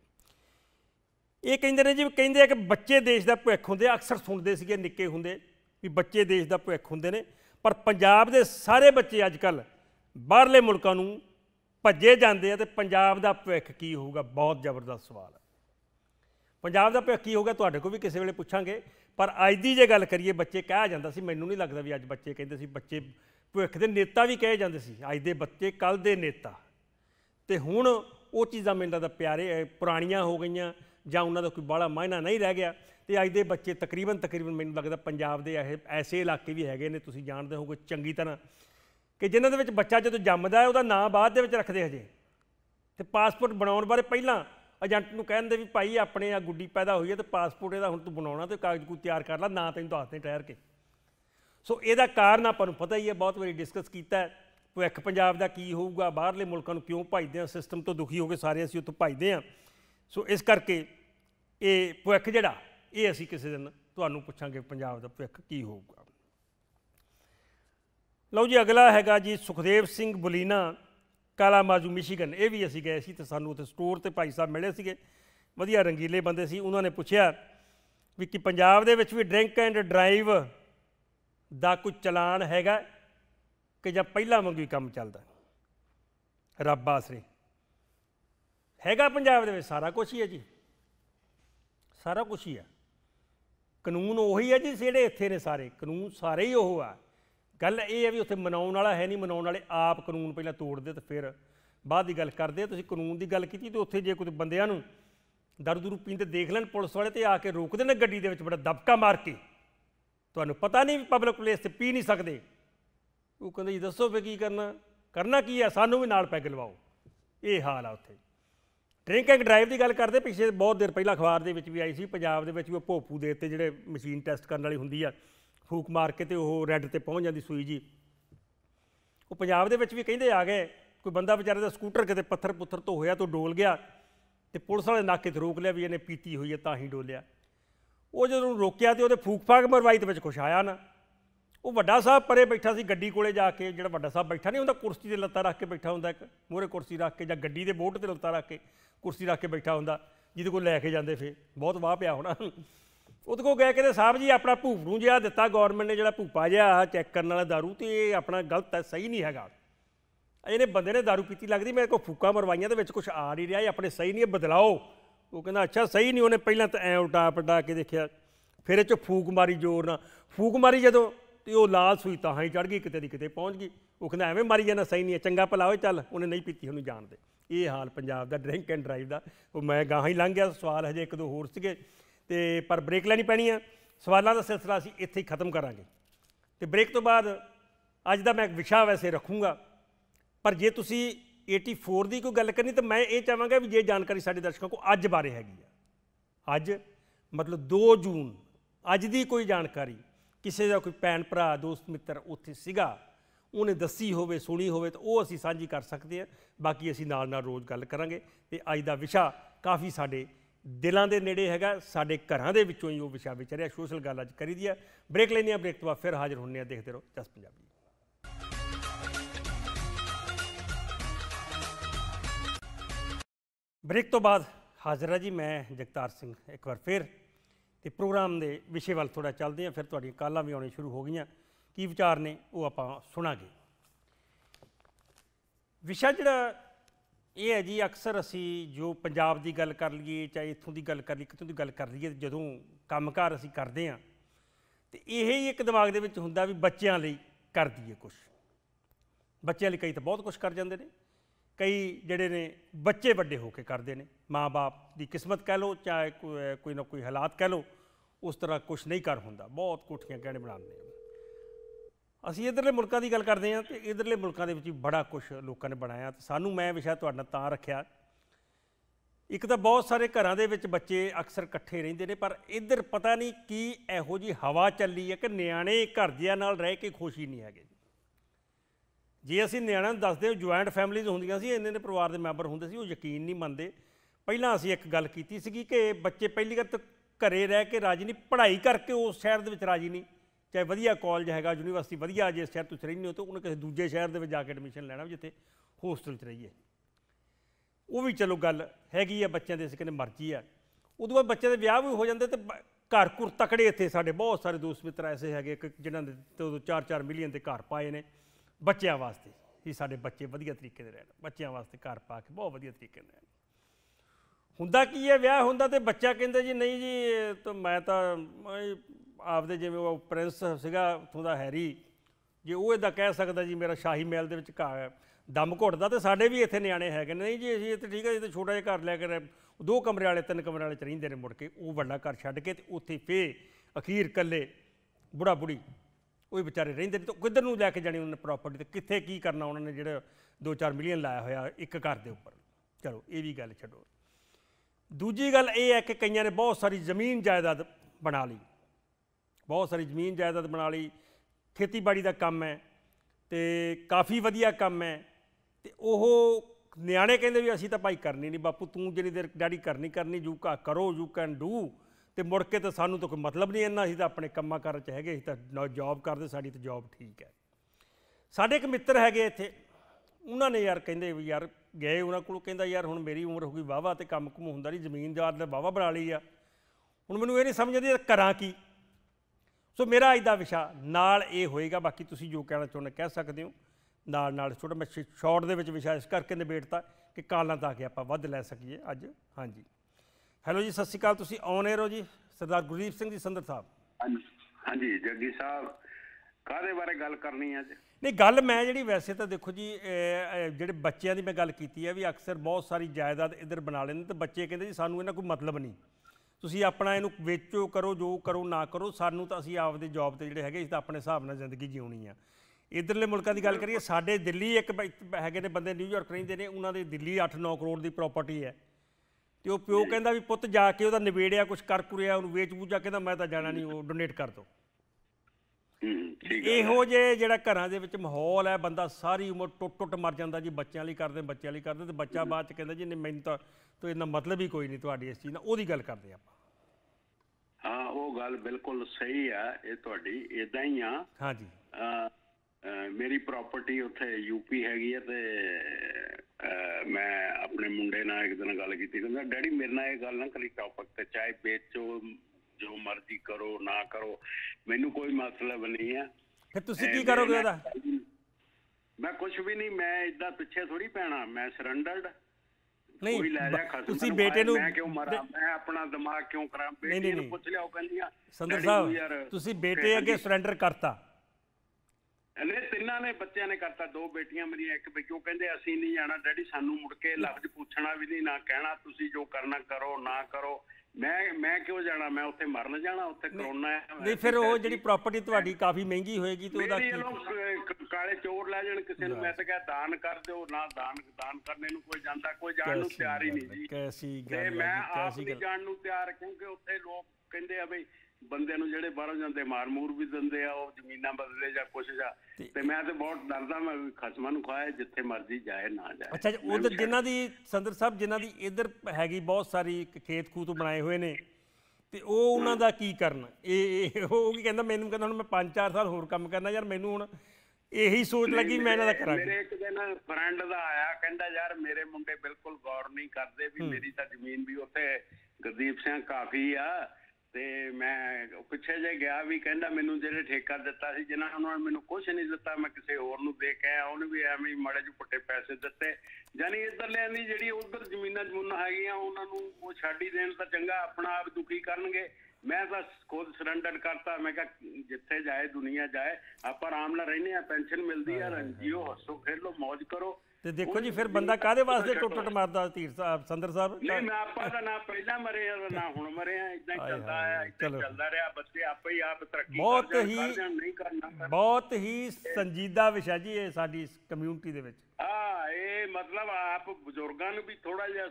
ਇਹ ਕਹਿੰਦੇ ਨੇ ਜੀ ਕਹਿੰਦੇ ਆ ਕਿ ਬੱਚੇ ਦੇਸ਼ ਦਾ ਭੁੱਖ ਹੁੰਦੇ ਅਕਸਰ ਸੁਣਦੇ ਸੀਗੇ ਨਿੱਕੇ ਹੁੰਦੇ ਵੀ ਬੱਚੇ ਦੇਸ਼ ਦਾ ਭੁੱਖ ਹੁੰਦੇ ਨੇ ਪਰ ਪੰਜਾਬ ਦੇ ਸਾਰੇ ਬੱਚੇ ਅੱਜ ਕੱਲ ਬਾਹਰਲੇ ਮੁਲਕਾਂ ਨੂੰ ਭੱਜੇ ਜਾਂਦੇ ਆ ਤੇ ਪੰਜਾਬ ਦਾ ਭਵਿੱਖ ਕੀ ਹੋਊਗਾ ਬਹੁਤ ਜ਼ਬਰਦਸਤ ਸਵਾਲ ਹੈ ਪੰਜਾਬ ਦਾ ਭਵਿੱਖ ਕੀ ਹੋਊਗਾ ਤੁਹਾਡੇ ਕੋਲ ਵੀ ਕਿਸੇ ਵੇਲੇ ਪੁੱਛਾਂਗੇ ਪਰ ਅੱਜ ਦੀ ਜੇ ਗੱਲ ਕਰੀਏ ਬੱਚੇ ਕਹਿਆ ਜਾਂਦਾ ਸੀ ਮੈਨੂੰ ਨਹੀਂ ਲੱਗਦਾ ਵੀ ਅੱਜ ਬੱਚੇ ਕਹਿੰਦੇ ਸੀ ਬੱਚੇ ਭਵਿੱਖ ਦੇ ਨੇਤਾ ਵੀ ਕਹੇ ਜਾਂਦੇ ਸੀ ਅੱਜ ਦੇ ਬੱਚੇ ਕੱਲ ਦੇ ਨੇਤਾ ਤੇ ਹੁਣ ਉਹ ਚੀਜ਼ਾਂ ਮੈਨੂੰ ਲੱਗਦਾ ਪਿਆਰੇ ਪੁਰਾਣੀਆਂ ਹੋ ਗਈਆਂ ਜਾਂ ਉਹਨਾਂ ਦਾ ਕੋਈ ਬਾਲਾ ਮਾਇਨਾ ਨਹੀਂ ਰਹਿ ਗਿਆ ਤੇ ਅੱਜ ਦੇ ਬੱਚੇ ਤਕਰੀਬਨ ਤਕਰੀਬਨ ਮੈਨੂੰ ਲੱਗਦਾ ਪੰਜਾਬ ਦੇ ਐਸੇ ਇਲਾਕੇ ਵੀ ਹੈਗੇ ਨੇ ਤੁਸੀਂ ਜਾਣਦੇ ਹੋਗੇ ਚੰਗੀ ਤਰ੍ਹਾਂ ਕਿ ਜਿਨ੍ਹਾਂ ਦੇ ਵਿੱਚ ਬੱਚਾ ਜਦੋਂ ਜੰਮਦਾ ਹੈ ਉਹਦਾ ਨਾਂ ਬਾਅਦ ਦੇ ਵਿੱਚ ਰੱਖਦੇ ਹਜੇ ਤੇ ਪਾਸਪੋਰਟ ਬਣਾਉਣ ਬਾਰੇ ਪਹਿਲਾਂ ਏਜੰਟ ਨੂੰ ਕਹਿੰਦੇ ਵੀ ਭਾਈ ਆਪਣੇ ਆ ਗੁੱਡੀ ਪੈਦਾ ਹੋਈ ਹੈ ਤੇ ਪਾਸਪੋਰਟ ਇਹਦਾ ਹੁਣ ਤੂੰ ਬਣਾਉਣਾ ਤੇ ਕਾਗਜ਼ ਕੋ ਤਿਆਰ ਕਰ ਲੈ ਨਾਂ ਤੈਨੂੰ ਦੱਸਦੇ ਟਾਇਰ ਕੇ ਸੋ ਇਹਦਾ ਕਾਰਨ ਆਪਾਂ ਨੂੰ ਪਤਾ ਹੀ ਹੈ ਬਹੁਤ ਵਾਰੀ ਡਿਸਕਸ ਕੀਤਾ ਹੈ ਭਵਿੱਖ ਪੰਜਾਬ ਦਾ ਕੀ ਹੋਊਗਾ ਬਾਹਰਲੇ ਮੁਲਕਾਂ ਨੂੰ ਕਿਉਂ ਭਜਦੇ ਆ ਸਿਸਟਮ ਤੋਂ ਦੁਖੀ ਹੋ ਕੇ ਸਾਰੇ ਅਸੀਂ ਉੱਥੋਂ ਭਜਦੇ ਆ ਸੋ ਇਸ ਕਰਕੇ ਇਹ ਭਵਿੱਖ ਜਿਹੜਾ ਇਹ ਅਸੀਂ ਕਿਸੇ ਦਿਨ ਤੁਹਾਨੂੰ ਪੁੱਛਾਂਗੇ ਪੰਜਾਬ ਦਾ ਭਵਿੱਖ ਕੀ ਹੋਊਗਾ ਲਓ ਜੀ ਅਗਲਾ ਹੈਗਾ ਜੀ ਸੁਖਦੇਵ ਸਿੰਘ ਬੁਲੀਨਾ ਕਾਲਾ ਮਾਜੂ ਮਿਸ਼ੀਗਨ ਇਹ ਵੀ ਅਸੀਂ ਗਏ ਸੀ ਤੇ ਸਾਨੂੰ ਉੱਥੇ ਸਟੋਰ ਤੇ ਭਾਈ ਸਾਹਿਬ ਮਿਲੇ ਸੀਗੇ ਵਧੀਆ ਰੰਗੀਲੇ ਬੰਦੇ ਸੀ ਉਹਨਾਂ ਨੇ ਪੁੱਛਿਆ ਵੀ ਕਿ ਪੰਜਾਬ ਦੇ ਵਿੱਚ ਵੀ ਡਰਿੰਕ ਐਂਡ ਡਰਾਈਵ ਦਾ ਕੋਈ ਚਲਾਨ ਹੈਗਾ ਕਿ ਜਾਂ ਪਹਿਲਾਂ ਵਾਂਗੂ ਹੀ ਕੰਮ ਚੱਲਦਾ ਰੱਬ ਆਸਰੇ ਹੈਗਾ ਪੰਜਾਬ ਦੇ ਵਿੱਚ ਸਾਰਾ ਕੁਝ ਹੀ ਹੈ ਜੀ ਸਾਰਾ ਕੁਝ ਹੀ ਹੈ ਕਾਨੂੰਨ ਉਹੀ ਹੈ ਜੀ ਜਿਹੜੇ ਇੱਥੇ ਨੇ ਸਾਰੇ ਕਾਨੂੰਨ ਸਾਰੇ ਹੀ ਉਹ ਆ ਗੱਲ ਇਹ ਹੈ ਵੀ ਉੱਥੇ ਮਨਾਉਣ ਵਾਲਾ ਹੈ ਨਹੀਂ ਮਨਾਉਣ ਵਾਲੇ ਆਪ ਕਾਨੂੰਨ ਪਹਿਲਾਂ ਤੋੜਦੇ ਤੇ ਫਿਰ ਬਾਅਦ ਦੀ ਗੱਲ ਕਰਦੇ ਤੁਸੀਂ ਕਾਨੂੰਨ ਦੀ ਗੱਲ ਕੀਤੀ ਤੇ ਉੱਥੇ ਜੇ ਕੋਈ ਬੰਦਿਆਂ ਨੂੰ ਦਾਰੂ ਦੂਰੂ ਪੀਂਦੇ ਦੇਖ ਲੈਣ ਪੁਲਿਸ ਵਾਲੇ ਤੇ ਆ ਕੇ ਰੋਕਦੇ ਨੇ ਗੱਡੀ ਦੇ ਵਿੱਚ ਬੜਾ ਦਬਕਾ ਮਾਰ ਕੇ ਤੁਹਾਨੂੰ ਪਤਾ ਨਹੀਂ ਵੀ ਪਬਲਿਕ ਪਲੇਸ ਤੇ ਪੀ ਨਹੀਂ ਸਕਦੇ ਉਹ ਕਹਿੰਦੇ ਜੀ ਦੱਸੋ ਫੇ ਕੀ ਕਰਨਾ ਕਰਨਾ ਕੀ ਹੈ ਸਾਨੂੰ ਵੀ ਨਾਲ ਪੈਗ ਲਵਾਓ ਇਹ ਹਾਲ ਆ ਉੱਥੇ ਡਰਿੰਕ ਐਂਡ ਡਰਾਈਵ ਦੀ ਗੱਲ ਕਰਦੇ ਪਿੱਛੇ ਬਹੁਤ ਦਿਨ ਪਹਿਲਾਂ ਅਖਬਾਰ ਦੇ ਵਿੱਚ ਵੀ ਆਈ ਸੀ ਪੰਜਾਬ ਦੇ ਵਿੱਚ ਵੀ ਭੋਪੂ ਦੇ ਉੱਤੇ ਜਿਹੜੇ ਮਸ਼ੀਨ ਟੈਸਟ ਕਰਨ ਵਾਲੀ ਹੁੰਦੀ ਆ ਫੂਕ ਮਾਰ ਕੇ ਤੇ ਉਹ ਰੈੱਡ ਤੇ ਪਹੁੰਚ ਜਾਂਦੀ ਸੂਈ ਜੀ ਉਹ ਪੰਜਾਬ ਦੇ ਵਿੱਚ ਵੀ ਕਹਿੰਦੇ ਆ ਗਏ ਕੋਈ ਬੰਦਾ ਵਿਚਾਰੇ ਦਾ ਸਕੂਟਰ ਕਿਤੇ ਪੱਥਰ ਪੁੱਥਰ ਤੋਂ ਹੋਇਆ ਤੋਂ ਡੋਲ ਗਿਆ ਤੇ ਪੁਲਿਸ ਵਾਲੇ ਨਾਕੇ ਤੇ ਰੋਕ ਲਿਆ ਵੀ ਇਹਨੇ ਪੀਤੀ ਹੋਈ ਹੈ ਤਾਂ ਹੀ ਡੋਲਿਆ ਉਹ ਜਦੋਂ ਰੋਕਿਆ ਤੇ ਉਹਦੇ ਫੂਕ ਫਾਕ ਮਰਵਾਈ ਦੇ ਵਿੱਚ ਕੁਛ ਆਇਆ ਨਾ ਉਹ ਵੱਡਾ ਸਾਹਿਬ ਪਰੇ ਬੈਠਾ ਸੀ ਗੱਡੀ ਕੋਲੇ ਜਾ ਕੇ ਜਿਹੜਾ ਵੱਡਾ ਸਾਹਿਬ ਬੈਠਾ ਨਹੀਂ ਹੁੰਦਾ ਕੁਰਸੀ ਤੇ ਲੱਤਾਂ ਰੱਖ ਕੇ ਬੈਠਾ ਹੁੰਦਾ ਇੱਕ ਮੋਰੇ ਕੁਰਸੀ ਰੱਖ ਕੇ ਜਾਂ ਗੱਡੀ ਦੇ ਬੋਟ ਤੇ ਲੱਤਾਂ ਰੱਖ ਕੇ ਕੁਰਸੀ ਰੱਖ ਕੇ ਬੈਠਾ ਹੁੰਦਾ ਜਿਹਦੇ ਕੋਲ ਲੈ ਕੇ ਜਾਂਦੇ ਫੇ ਬਹੁਤ ਵਾਹ ਪਿਆ ਹੋਣਾ ਉਹਦੇ ਕੋ ਗਏ ਕਹਿੰਦੇ ਸਾਹਿਬ ਜੀ ਆਪਣਾ ਭੂਪ ਨੂੰ ਜਿਆ ਦਿੱਤਾ ਗਵਰਨਮੈਂਟ ਨੇ ਜਿਹੜਾ ਭੂਪਾ ਜਿਆ ਚੈੱਕ ਕਰਨ ਵਾਲਾ दारू ਤੇ ਇਹ ਆਪਣਾ ਗਲਤ ਹੈ ਸਹੀ ਨਹੀਂ ਹੈਗਾ ਇਹਨੇ ਬੰਦੇ ਨੇ दारू ਪੀਤੀ ਲੱਗਦੀ ਮੇਰੇ ਕੋ ਫੂਕਾ ਮਰਵਾਈਆਂ ਦੇ ਵਿੱਚ ਕੁਝ ਆ ਨਹੀਂ ਰਿਹਾ ਇਹ ਆਪਣੇ ਸਹੀ ਨਹੀਂ ਬਦਲਾਓ ਉਹ ਕਹਿੰਦਾ ਅੱਛਾ ਸਹੀ ਨਹੀਂ ਉਹਨੇ ਪਹਿਲਾਂ ਤਾਂ ਐ ਉਲਟਾ ਪਟਾ ਕੇ ਦੇਖਿਆ ਫਿਰ ਇਹ ਚ ਫੂਕ ਮਾਰੀ ਜ਼ੋਰ ਨਾਲ ਫੂਕ ਮਾਰੀ ਜਦੋਂ ਤੇ ਉਹ ਲਾਲ ਸੂਈ ਤਾਂ ਹੀ ਚੜ ਗਈ ਕਿਤੇ ਦੀ ਕਿਤੇ ਪਹੁੰਚ ਗਈ ਉਹ ਕਹਿੰਦਾ ਐਵੇਂ ਮਾਰੀ ਜਾਣਾ ਸਹੀ ਨਹੀਂ ਹੈ ਚੰਗਾ ਭਲਾ ਹੋਏ ਚੱਲ ਉਹਨੇ ਨਹੀਂ ਪੀਤੀ ਉਹਨੂੰ ਜਾਣਦੇ ਇਹ ਹਾਲ ਪੰਜਾਬ ਦਾ ਡਰਿੰਕ ਐਂਡ ਡਰਾਈਵ ਦਾ ਉਹ ਮੈਂ ਗਾਹਾਂ ਹੀ ਲੰਘ ਗਿਆ ਸਵਾਲ ਹਜੇ ਇੱਕ ਦੋ ਹੋਰ ਸੀਗੇ ਤੇ ਪਰ ਬ੍ਰੇਕ ਲੈਣੀ ਪੈਣੀ ਆ ਸਵਾਲਾਂ ਦਾ ਸਿਲਸਿਲਾ ਅਸੀਂ ਇੱਥੇ ਹੀ ਖਤਮ ਕਰਾਂਗੇ ਤੇ ਬ੍ਰੇਕ ਤੋਂ ਬਾਅਦ ਅੱਜ ਦਾ ਮੈਂ ਇੱਕ ਵਿਸ਼ਾ ਵੈਸੇ ਰੱਖੂੰਗਾ ਪਰ ਜੇ ਤੁਸੀਂ 84 ਦੀ ਕੋਈ ਗੱਲ ਕਰਨੀ ਤਾਂ ਮੈਂ ਇਹ ਚਾਹਾਂਗਾ ਵੀ ਜੇ ਜਾਣਕਾਰੀ ਸਾਡੇ ਦਰਸ਼ਕਾਂ ਕੋਲ ਅੱਜ ਬਾਰੇ ਹੈਗੀ ਆ ਅੱਜ ਮਤਲਬ 2 ਜੂਨ ਅੱਜ ਦੀ ਕੋਈ ਜਾਣਕਾਰੀ ਕਿਸੇ ਦਾ ਕੋਈ ਭੈਣ ਭਰਾ ਦੋਸਤ ਮਿੱਤਰ ਉੱਥੇ ਸੀਗਾ ਉਹਨੇ ਦੱਸੀ ਹੋਵੇ ਸੁਣੀ ਹੋਵੇ ਤਾਂ ਉਹ ਅਸੀਂ ਸਾਂਝੀ ਕਰ ਸਕਦੇ ਆ ਬਾਕੀ ਅਸੀਂ ਨਾਲ ਨਾਲ ਰੋਜ਼ ਗੱਲ ਕਰਾਂਗੇ ਤੇ ਅੱਜ ਦਾ ਵਿਸ਼ਾ ਕਾਫੀ ਸਾਡੇ ਦਿਲਾਂ ਦੇ ਨੇੜੇ ਹੈਗਾ ਸਾਡੇ ਘਰਾਂ ਦੇ ਵਿੱਚੋਂ ਹੀ ਉਹ ਵਿਸ਼ਾ ਵਿਚਰਿਆ ਸੋਸ਼ਲ ਗੱਲ ਅੱਜ ਕਰੀਦੀ ਆ ਬ੍ਰੇਕ ਲੈਣੀ ਆ ਬ੍ਰੇਕ ਤੋਂ ਬਾਅਦ ਫਿਰ ਹਾਜ਼ਰ ਹੁੰਨੇ ਆ ਦੇਖਦੇ ਰਹੋ ਜਸ ਪੰਜਾਬੀ ਬ੍ਰੇਕ ਤੋਂ ਬਾਅਦ ਹਾਜ਼ਰ ਆ ਜੀ ਮੈਂ ਜਗਤਾਰ ਸਿੰਘ ਇੱਕ ਵਾਰ ਫਿਰ ਤੇ ਪ੍ਰੋਗਰਾਮ ਦੇ ਵਿਸ਼ੇ ਵੱਲ ਥੋੜਾ ਚੱਲਦੇ ਆ ਫਿਰ ਤੁਹਾਡੀਆਂ ਕਾਲਾਂ ਵੀ ਆਉਣੀ ਸ਼ੁਰੂ ਹੋ ਗਈਆਂ ਕੀ ਵਿਚਾਰ ਨੇ ਉਹ ਆਪਾਂ ਸੁਣਾਗੇ ਵਿਸ਼ਾ ਜਿਹੜਾ ਇਹ ਹੈ ਜੀ ਅਕਸਰ ਅਸੀਂ ਜੋ ਪੰਜਾਬ ਦੀ ਗੱਲ ਕਰ ਲਈਏ ਚਾਹੇ ਇੱਥੋਂ ਦੀ ਗੱਲ ਕਰ ਲਈਏ ਕਿਤੋਂ ਦੀ ਗੱਲ ਕਰ ਲਈਏ ਜਦੋਂ ਕੰਮਕਾਰ ਅਸੀਂ ਕਰਦੇ ਆ ਤੇ ਇਹ ਹੀ ਇੱਕ ਦਿਮਾਗ ਦੇ ਵਿੱਚ ਹੁੰਦਾ ਵੀ ਬੱਚਿਆਂ ਲਈ ਕਰ ਦਈਏ ਕੁਝ ਬੱਚਿਆਂ ਲਈ ਕਈ ਤਾਂ ਬਹੁਤ ਕੁਝ ਕਰ ਜਾਂਦੇ ਨੇ ਕਈ ਜਿਹੜੇ ਨੇ ਬੱਚੇ ਵੱਡੇ ਹੋ ਕੇ ਕਰਦੇ ਨੇ ਮਾਪੇ ਦੀ ਕਿਸਮਤ ਕਹਿ ਲੋ ਚਾਹੇ ਕੋਈ ਨਾ ਕੋਈ ਹਾਲਾਤ ਕਹਿ ਲੋ ਉਸ ਤਰ੍ਹਾਂ ਕੁਝ ਨਹੀਂ ਕਰ ਹੁੰਦਾ ਬਹੁਤ ਕੋਠੀਆਂ ਗਹਿਣੇ ਬਣਾਉਂਦੇ ਨੇ ਅਸੀਂ ਇਧਰਲੇ ਮੁਲਕਾਂ ਦੀ ਗੱਲ ਕਰਦੇ ਹਾਂ ਤੇ ਇਧਰਲੇ ਮੁਲਕਾਂ ਦੇ ਵਿੱਚ ਬੜਾ ਕੁਝ ਲੋਕਾਂ ਨੇ ਬਣਾਇਆ ਤੇ ਸਾਨੂੰ ਮੈਂ ਵਿਸ਼ਾ ਤੁਹਾਡਾ ਤਾਂ ਰੱਖਿਆ ਇੱਕ ਤਾਂ ਬਹੁਤ ਸਾਰੇ ਘਰਾਂ ਦੇ ਵਿੱਚ ਬੱਚੇ ਅਕਸਰ ਇਕੱਠੇ ਰਹਿੰਦੇ ਨੇ ਪਰ ਇਧਰ ਪਤਾ ਨਹੀਂ ਕੀ ਇਹੋ ਜੀ ਹਵਾ ਚੱਲੀ ਹੈ ਕਿ ਨਿਆਣੇ ਘਰਦਿਆਂ ਨਾਲ ਰਹਿ ਕੇ ਖੁਸ਼ੀ ਨਹੀਂ ਹੈਗੇ ਜੇ ਅਸੀਂ ਨਿਆਣਿਆਂ ਨੂੰ ਦੱਸਦੇ ਹਾਂ ਜੁਆਇੰਟ ਫੈਮਲੀਜ਼ ਹੁੰਦੀਆਂ ਸੀ ਇੰਨੇ ਨੇ ਪਰਿਵਾਰ ਦੇ ਮੈਂਬਰ ਹੁੰਦੇ ਸੀ ਉਹ ਯਕੀਨ ਨਹੀਂ ਮੰਨਦੇ ਪਹਿਲਾਂ ਅਸੀਂ ਇੱਕ ਗੱਲ ਕੀਤੀ ਸੀਗੀ ਕਿ ਬੱਚੇ ਪਹਿਲੀ ਗੱਲ ਤਾਂ ਘਰੇ ਰਹਿ ਕੇ ਰਾਜੀ ਨਹੀਂ ਪੜ੍ਹਾਈ ਕਰਕੇ ਉਸ ਸ਼ਹਿਰ ਦੇ ਵਿੱਚ ਰਾਜੀ ਨਹੀਂ ਚਾਹੇ ਵਧੀਆ ਕਾਲਜ ਹੈਗਾ ਯੂਨੀਵਰਸਿਟੀ ਵਧੀਆ ਜੇ ਸ਼ਹਿਰ ਤੁਸੀਂ ਰਹਿੰਦੇ ਹੋ ਤਾਂ ਉਹਨੇ ਕਿਸੇ ਦੂਜੇ ਸ਼ਹਿਰ ਦੇ ਵਿੱਚ ਜਾ ਕੇ ਐਡਮਿਸ਼ਨ ਲੈਣਾ ਜਿੱਥੇ ਹੋਸਟਲ 'ਚ ਰਹੀਏ ਉਹ ਵੀ ਚਲੋ ਗੱਲ ਹੈਗੀ ਆ ਬੱਚਿਆਂ ਦੇ ਅਸੀਂ ਕਹਿੰਦੇ ਮਰਜ਼ੀ ਆ ਉਦੋਂ ਬਾਅਦ ਬੱਚਿਆਂ ਦੇ ਵਿਆਹ ਵੀ ਹੋ ਜਾਂਦੇ ਤੇ ਘਰ ਘੁਰ ਤਕੜੇ ਇੱਥੇ ਸਾਡੇ ਬਹੁਤ ਸਾਰੇ ਦੋਸਤ ਮਿੱਤਰ ਐਸੇ ਹੈਗੇ ਜਿਨ੍ਹਾਂ ਦੇ ਉਦੋਂ 4-4 ਮਿਲੀਅਨ ਦੇ ਘਰ ਪਾਏ ਨੇ ਬੱਚਿਆਂ ਵਾਸਤੇ ਹੀ ਸਾਡੇ ਬੱਚੇ ਵਧੀਆ ਤਰੀਕੇ ਦੇ ਰਹਿਣ ਬੱਚਿਆਂ ਵਾਸਤੇ ਘਰ ਪਾ ਕੇ ਬਹੁਤ ਵਧੀਆ ਤਰੀਕੇ ਨਾਲ ਹੁੰਦਾ ਕੀ ਹੈ ਵਿਆਹ ਹੁੰਦਾ ਤੇ ਬੱਚਾ ਕਹਿੰਦਾ ਜੀ ਨਹੀਂ ਜੀ ਤਾਂ ਮੈਂ ਤਾਂ ਆਪਦੇ ਜਿਵੇਂ ਉਹ ਪ੍ਰਿੰਸ ਸੀਗਾ ਉਥੋਂ ਦਾ ਹੈਰੀ ਜੇ ਉਹ ਇਹਦਾ ਕਹਿ ਸਕਦਾ ਜੀ ਮੇਰਾ ਸ਼ਾਹੀ ਮਹਿਲ ਦੇ ਵਿੱਚ ਘਰ ਹੈ ਦਮ ਘੁੱਟਦਾ ਤੇ ਸਾਡੇ ਵੀ ਇੱਥੇ ਨਿਆਣੇ ਹੈਗੇ ਨਹੀਂ ਜੀ ਅਸੀਂ ਇੱਥੇ ਠੀਕ ਹੈ ਜੀ ਤੇ ਛੋਟਾ ਜਿਹਾ ਘਰ ਲੈ ਕੇ ਦੋ ਕਮਰੇ ਵਾਲੇ ਤਿੰਨ ਕਮਰੇ ਵਾਲੇ ਚ ਰਹਿੰਦੇ ਨੇ ਮੁੜ ਕੇ ਉਹ ਵੱਡਾ ਘਰ ਛੱਡ ਕੇ ਤੇ ਉੱਥੇ ਫੇ ਅਖੀਰ ਕੱਲੇ ਬੁੜਾ ਬੁੜੀ ਉਹ ਵਿਚਾਰੇ ਰਹਿੰਦੇ ਨੇ ਤਾਂ ਕਿੱਧਰ ਨੂੰ ਲੈ ਕੇ ਜਾਣੀ ਉਹਨਾਂ ਨੇ ਪ੍ਰਾਪਰਟੀ ਤੇ ਕਿੱਥੇ ਕੀ ਕਰਨਾ ਉਹਨਾਂ ਨੇ ਜਿਹੜਾ 2-4 ਮਿਲੀਅਨ ਲਾਇਆ ਹੋਇਆ ਇੱਕ ਘਰ ਦੇ ਉੱਪਰ ਚਲੋ ਇਹ ਵੀ ਗੱਲ ਛੱਡੋ ਦੂਜੀ ਗੱਲ ਇਹ ਹੈ ਕਿ ਕਈਆਂ ਨੇ ਬਹੁਤ ਸਾਰੀ ਜ਼ਮੀਨ ਜਾਇਦਾਦ ਬਣਾ ਲਈ ਬਹੁਤ ਸਾਰੀ ਜ਼ਮੀਨ ਜਾਇਦਾਦ ਬਣਾ ਲਈ ਖੇਤੀਬਾੜੀ ਦਾ ਕੰਮ ਹੈ ਤੇ ਕਾਫੀ ਵਧੀਆ ਕੰਮ ਹੈ ਤੇ ਉਹ ਨਿਆਣੇ ਕਹਿੰਦੇ ਵੀ ਅਸੀਂ ਤਾਂ ਭਾਈ ਕਰਨੀ ਨਹੀਂ ਬਾਪੂ ਤੂੰ ਜਿਹੜੀ ਦੇਰ ਡੈਡੀ ਕਰਨੀ ਕਰਨੀ ਯੂ ਕਾ ਕਰੋ ਯੂ ਕੈਨ ਡੂ ਤੇ ਮੁੜ ਕੇ ਤਾਂ ਸਾਨੂੰ ਤਾਂ ਕੋਈ ਮਤਲਬ ਨਹੀਂ ਇੰਨਾ ਅਸੀਂ ਤਾਂ ਆਪਣੇ ਕੰਮਾਂ ਕਾਰਾਂ 'ਚ ਹੈਗੇ ਅਸੀਂ ਤਾਂ ਜੌਬ ਕਰਦੇ ਸਾਡੀ ਤਾਂ ਜੌਬ ਠੀਕ ਹੈ ਸਾਡੇ ਇੱਕ ਮਿੱਤਰ ਹੈਗੇ ਇੱਥੇ ਉਹਨਾਂ ਨੇ ਯਾਰ ਕਹਿੰਦੇ ਵੀ ਯਾਰ ਗਏ ਉਹਨਾਂ ਕੋਲ ਕਹਿੰਦਾ ਯਾਰ ਹੁਣ ਮੇਰੀ ਉਮਰ ਹੋ ਗਈ ਵਾਵਾ ਤੇ ਕੰਮ ਕੁਮ ਹੁੰਦਾ ਨਹੀਂ ਜ਼ਮੀਨ ਦਾ ਵਾਵਾ ਬਣਾ ਲਈ ਆ ਹੁਣ ਮੈਨੂੰ ਇਹ ਨਹੀਂ ਸਮਝ ਆਉਂਦੀ ਕਰਾਂ ਕੀ ਸੋ ਮੇਰਾ ਅੱਜ ਦਾ ਵਿਸ਼ਾ ਨਾਲ ਇਹ ਹੋਏਗਾ ਬਾਕੀ ਤੁਸੀਂ ਜੋ ਕਹਿਣਾ ਚਾਹੁੰਦੇ ਕਹਿ ਸਕਦੇ ਹੋ ਨਾਲ ਨਾਲ ਛੋਟਾ ਮੈਂ ਸ਼ਾਰਟ ਦੇ ਵਿੱਚ ਵਿਸ਼ਾ ਇਸ ਕਰਕੇ ਨਿਬੇੜਤਾ ਕਿ ਕਾਲਾਂ ਤਾਂ ਕਿ ਆਪਾਂ ਵੱਧ ਲੈ ਸਕੀਏ ਅੱਜ ਹਾਂਜੀ ਹੈਲੋ ਜੀ ਸਤਿ ਸ਼੍ਰੀ ਅਕਾਲ ਤੁਸੀਂ ਔਨ 에ਅਰ ਹੋ ਜੀ ਸਰਦਾਰ ਗੁਰਦੀਪ ਸਿੰਘ ਜੀ ਸੰਦਰ ਸਾਹਿਬ ਹਾਂਜੀ ਜੱਗੀ ਸਾਹਿਬ ਕਾਦੇ ਬਾਰੇ ਗੱਲ ਕਰਨੀ ਹੈ ਅੱਜ ਨਹੀਂ ਗੱਲ ਮੈਂ ਜਿਹੜੀ ਵੈਸੇ ਤਾਂ ਦੇਖੋ ਜੀ ਜਿਹੜੇ ਬੱਚਿਆਂ ਦੀ ਮੈਂ ਗੱਲ ਕੀਤੀ ਹੈ ਵੀ ਅਕਸਰ ਬਹੁਤ ਸਾਰੀ ਜਾਇਦਾਦ ਇਧਰ ਬਣਾ ਲੈਂਦੇ ਤੇ ਬੱਚੇ ਕਹਿੰਦੇ ਜੀ ਸਾਨੂੰ ਇਹਨਾਂ ਕੋਈ ਮਤਲਬ ਨਹੀਂ ਤੁਸੀਂ ਆਪਣਾ ਇਹਨੂੰ ਵੇਚੋ ਕਰੋ ਜੋ ਕਰੋ ਨਾ ਕਰੋ ਸਾਨੂੰ ਤਾਂ ਅਸੀਂ ਆਪਦੇ ਜੌਬ ਤੇ ਜਿਹੜੇ ਹੈਗੇ ਇਸ ਦਾ ਆਪਣੇ ਹਿਸਾਬ ਨਾਲ ਜ਼ਿੰਦਗੀ ਜਿਉਣੀ ਆ ਇਧਰਲੇ ਮੁਲਕਾਂ ਦੀ ਗੱਲ ਕਰੀਏ ਸਾਡੇ ਦਿੱਲੀ ਇੱਕ ਹੈਗੇ ਨੇ ਬੰਦੇ ਨਿਊਯਾਰਕ ਰਹਿੰਦੇ ਨੇ ਉਹਨਾਂ ਦੇ ਦਿੱਲੀ 8-9 ਕਰੋੜ ਦੀ ਪ੍ਰਾਪਰਟੀ ਹੈ ਤੇ ਉਹ ਪਿਓ ਕਹਿੰਦਾ ਵੀ ਪੁੱਤ ਜਾ ਕੇ ਉਹਦਾ ਨਿਬੇੜਿਆ ਕੁਝ ਕਰ ਕੁਰਿਆ ਉਹਨੂੰ ਵੇਚ ਬੂਜਾ ਕਹਿੰਦਾ ਮੈਂ ਤਾਂ ਜਾਣਾ ਨਹੀਂ ਉਹ ਡੋਨੇਟ ਕਰ ਦੋ ਇਹੋ ਜੇ ਜਿਹੜਾ ਘਰਾਂ ਦੇ ਵਿੱਚ ਮਾਹੌਲ ਹੈ ਬੰਦਾ ਸਾਰੀ ਉਮਰ ਟੁੱਟ ਟੁੱਟ ਮਰ ਜਾਂਦਾ ਜੀ ਬੱਚਿਆਂ ਲਈ ਕਰਦੇ ਬੱਚਿਆਂ ਲਈ ਕਰਦੇ ਤੇ ਬੱਚਾ ਬਾਅਦ ਚ ਕਹਿੰਦਾ ਜੀ ਨਹੀਂ ਮੈਨੂੰ ਤਾਂ ਤੋ ਇਹਦਾ ਮਤਲਬ ਹੀ ਕੋਈ ਨਹੀਂ ਤੁਹਾਡੀ ਇਸ ਚੀਜ਼ ਨਾਲ ਉਹਦੀ ਗੱਲ ਕਰਦੇ ਆਪਾਂ ਹਾਂ ਉਹ ਗੱਲ ਬਿਲਕੁਲ ਸਹੀ ਆ ਇਹ ਤੁਹਾਡੀ ਇਦਾਂ ਹੀ ਆ ਹਾਂਜੀ ਮੇਰੀ ਪ੍ਰਾਪਰਟੀ ਉੱਥੇ ਯੂਪੀ ਹੈਗੀ ਹੈ ਤੇ ਮੈਂ ਆਪਣੇ ਮੁੰਡੇ ਨਾਲ ਇੱਕ ਦਿਨ ਗੱਲ ਕੀਤੀ ਕਹਿੰਦਾ ਡੈਡੀ ਮੇਰੇ ਨਾਲ ਇਹ ਗੱਲ ਨਾ ਕਰੀ ਟੌਪਿਕ ਤੇ ਚਾਹੇ ਵੇਚੋ ਜੋ ਮਰਜ਼ੀ ਕਰੋ ਨਾ ਕਰੋ ਮੈਨੂੰ ਕੋਈ ਮਸਲਾ ਨਹੀਂ ਆ ਫਿਰ ਤੁਸੀਂ ਕੀ ਕਰੋਗੇ ਉਹਦਾ ਮੈਂ ਕੁਝ ਵੀ ਨਹੀਂ ਮੈਂ ਇਦਾਂ ਪਿੱਛੇ ਥੋੜੀ ਪੈਣਾ ਮੈਂ ਸਰੈਂਡਰਡ ਨਹੀਂ ਤੁਸੀਂ ਬੇਟੇ ਨੂੰ ਮੈਂ ਕਿਉਂ ਮਾਰਾਂ ਮੈਂ ਆਪਣਾ ਦਿਮਾਗ ਕਿਉਂ ਖਰਾਬ ਬੇਟੇ ਨੂੰ ਪੁੱਛ ਲਿਆਓ ਕਹਿੰਦੀਆਂ ਸੰਦਰ ਸਾਹਿਬ ਤੁਸੀਂ ਬੇਟੇ ਅੱਗੇ ਸਰੈਂਡਰ ਕਰਤਾ ਨੇ ਤਿੰਨਾਂ ਨੇ ਬੱਚਿਆਂ ਨੇ ਕਰਤਾ ਦੋ ਬੇਟੀਆਂ ਮੇਰੀਆਂ ਇੱਕ ਵੀ ਕਿਉਂ ਕਹਿੰਦੇ ਅਸੀਂ ਨਹੀਂ ਜਾਣਾ ਡੈਡੀ ਸਾਨੂੰ ਮੁੜ ਕੇ ਲਫ਼ਜ਼ ਪੁੱਛਣਾ ਵੀ ਨਹੀਂ ਨਾ ਕਹਿਣਾ ਤੁਸੀਂ ਜੋ ਕਰਨਾ ਕਰੋ ਨਾ ਕਰੋ ਮੈਂ ਮੈਂ ਕਿਉਂ ਜਾਣਾ ਮੈਂ ਉੱਥੇ ਮਰਨ ਜਾਣਾ ਉੱਥੇ ਕਰੋਨਾ ਹੈ ਨਹੀਂ ਫਿਰ ਉਹ ਜਿਹੜੀ ਪ੍ਰਾਪਰਟੀ ਤੁਹਾਡੀ ਕਾਫੀ ਮਹਿੰਗੀ ਹੋਏਗੀ ਤੇ ਉਹਦਾ ਕੀ ਕਾਲੇ ਚੋਰ ਲੈ ਜਾਣ ਕਿਸੇ ਨੂੰ ਮੈਂ ਤਾਂ ਕਹਾਂ ਦਾਨ ਕਰ ਦਿਓ ਨਾ ਦਾਨ ਦਾਨ ਕਰਨੇ ਨੂੰ ਕੋਈ ਜਾਂਦਾ ਕੋਈ ਜਾਣ ਨੂੰ ਤਿਆਰ ਹੀ ਨਹੀਂ ਜੀ ਕੈਸੀ ਗੱਲ ਤੇ ਮੈਂ ਆਪ ਨਹੀਂ ਜਾਣ ਨੂੰ ਤਿਆਰ ਕਿਉਂਕਿ ਉੱਥੇ ਲੋਕ ਕਹਿੰਦੇ ਆ ਬਈ ਬੰਦਿਆਂ ਨੂੰ ਜਿਹੜੇ ਬਾਹਰੋਂ ਜਾਂਦੇ ਮਾਰ ਮੂਰ ਵੀ ਦਿੰਦੇ ਆ ਉਹ ਜ਼ਮੀਨਾਂ ਬਦਲੇ ਜਾਂ ਕੁਛ ਜਾਂ ਤੇ ਮੈਂ ਤੇ ਬਹੁਤ ਡਰਦਾ ਮੈਂ ਖਸਮਾਂ ਨੂੰ ਖਾਏ ਜਿੱਥੇ ਮਰਜ਼ੀ ਜਾਏ ਨਾ ਜਾਏ ਅੱਛਾ ਜੀ ਉਧਰ ਜਿਨ੍ਹਾਂ ਦੀ ਸੰਦਰ ਸਾਹਿਬ ਜਿਨ੍ਹਾਂ ਦੀ ਇਧਰ ਹੈਗੀ ਬਹੁਤ ਸਾਰੀ ਖੇਤ ਖੂਤ ਬਣਾਏ ਹੋਏ ਨੇ ਤੇ ਉਹ ਉਹਨਾਂ ਦਾ ਕੀ ਕਰਨਾ ਇਹ ਉਹ ਕੀ ਕਹਿੰਦਾ ਮੈਨੂੰ ਕਹਿੰਦਾ ਹੁਣ ਮੈਂ 5-4 ਸਾਲ ਹੋਰ ਕੰਮ ਕਰਨਾ ਯਾਰ ਮੈਨੂੰ ਹੁਣ ਇਹੀ ਸੋਚ ਲੱਗੀ ਮੈਂ ਇਹਨਾਂ ਦਾ ਕਰਾਂਗਾ ਮੇਰੇ ਇੱਕ ਦਿਨ ਫਰੈਂਡ ਦਾ ਆਇਆ ਕਹਿੰਦਾ ਯਾਰ ਮੇਰੇ ਮੁੰਡੇ ਬਿਲਕੁਲ ਗੌਰ ਨਹੀਂ ਕਰਦੇ ਵੀ ਮੇਰੀ ਤਾਂ ਜ਼ਮੀਨ ਵੀ ਉੱਥੇ ਗਰਦੀਪ ਸਿੰਘ ਕਾਫੀ ਆ ਤੇ ਮੈਂ ਪਿੱਛੇ ਜੇ ਗਿਆ ਵੀ ਕਹਿੰਦਾ ਮੈਨੂੰ ਜਿਹੜੇ ਠੇਕਾ ਦਿੱਤਾ ਸੀ ਜਿਨ੍ਹਾਂ ਉਹਨਾਂ ਨੇ ਮੈਨੂੰ ਕੁਝ ਨਹੀਂ ਦਿੱਤਾ ਮੈਂ ਕਿਸੇ ਹੋਰ ਨੂੰ ਦੇ ਕੇ ਆਇਆ ਉਹਨੇ ਵੀ ਐਵੇਂ ਹੀ ਮੜੇ ਜੂ ਪੁੱਟੇ ਪੈਸੇ ਦਿੱਤੇ ਯਾਨੀ ਲੈ ਦੀ ਜਿਹੜੀ ਉਧਰ ਜ਼ਮੀਨਾਂ ਜਮੂਨਾਂ ਹੈਗੀਆਂ ਉਹਨਾਂ ਨੂੰ ਉਹ ਛੱਡ ਹੀ ਦੇਣ ਤਾਂ ਚੰਗਾ ਆਪਣਾ ਆਪ ਦੁਖੀ ਕਰਨਗੇ ਮੈਂ ਤਾਂ ਖੁਦ ਸਰੈਂਡਰ ਕਰਤਾ ਮੈਂ ਕਿਹਾ ਜਿੱਥੇ ਜਾਏ ਦੁਨੀਆ ਜਾਏ ਆਪਾਂ ਆਰਾਮ ਨਾਲ ਰਹਿੰਦੇ ਆ ਪੈਨਸ਼ਨ ਮਿਲਦੀ ਆ ਰੰਜੀਓ ਹੱਸੋ ਖੇਲੋ ਮौज ਕਰੋ ਤੇ ਦੇਖੋ ਜੀ ਫਿਰ ਬੰਦਾ ਕਾਦੇ ਵਾਸਤੇ ਟੁੱਟ ਟੁੱਟ ਮਾਰਦਾ ਤੀਰ ਸਾਹਿਬ ਸੰਦਰ ਸਾਹਿਬ ਨਹੀਂ ਮੈਂ ਆਪਾਂ ਦਾ ਨਾ ਪਹਿਲਾਂ ਮਰੇ ਆ ਨਾ ਹੁਣ ਮਰੇ ਆ ਇਦਾਂ ਚੱਲਦਾ ਆ ਇਦਾਂ ਚੱਲਦਾ ਰਿਹਾ ਬੱਚੇ ਆਪੇ ਹੀ ਆਪ ਤਰੱਕੀ ਬਹੁਤ ਹੀ ਬਹੁਤ ਹੀ ਸੰਜੀਦਾ ਵਿਸ਼ਾ ਜੀ ਇਹ ਸਾਡੀ ਕਮਿਊਨਿਟੀ ਦੇ ਵਿੱਚ ਆ ਇਹ ਮਤਲਬ ਆਪ ਬਜ਼ੁਰਗਾਂ ਨੂੰ ਵੀ ਥੋੜਾ ਜਿਹਾ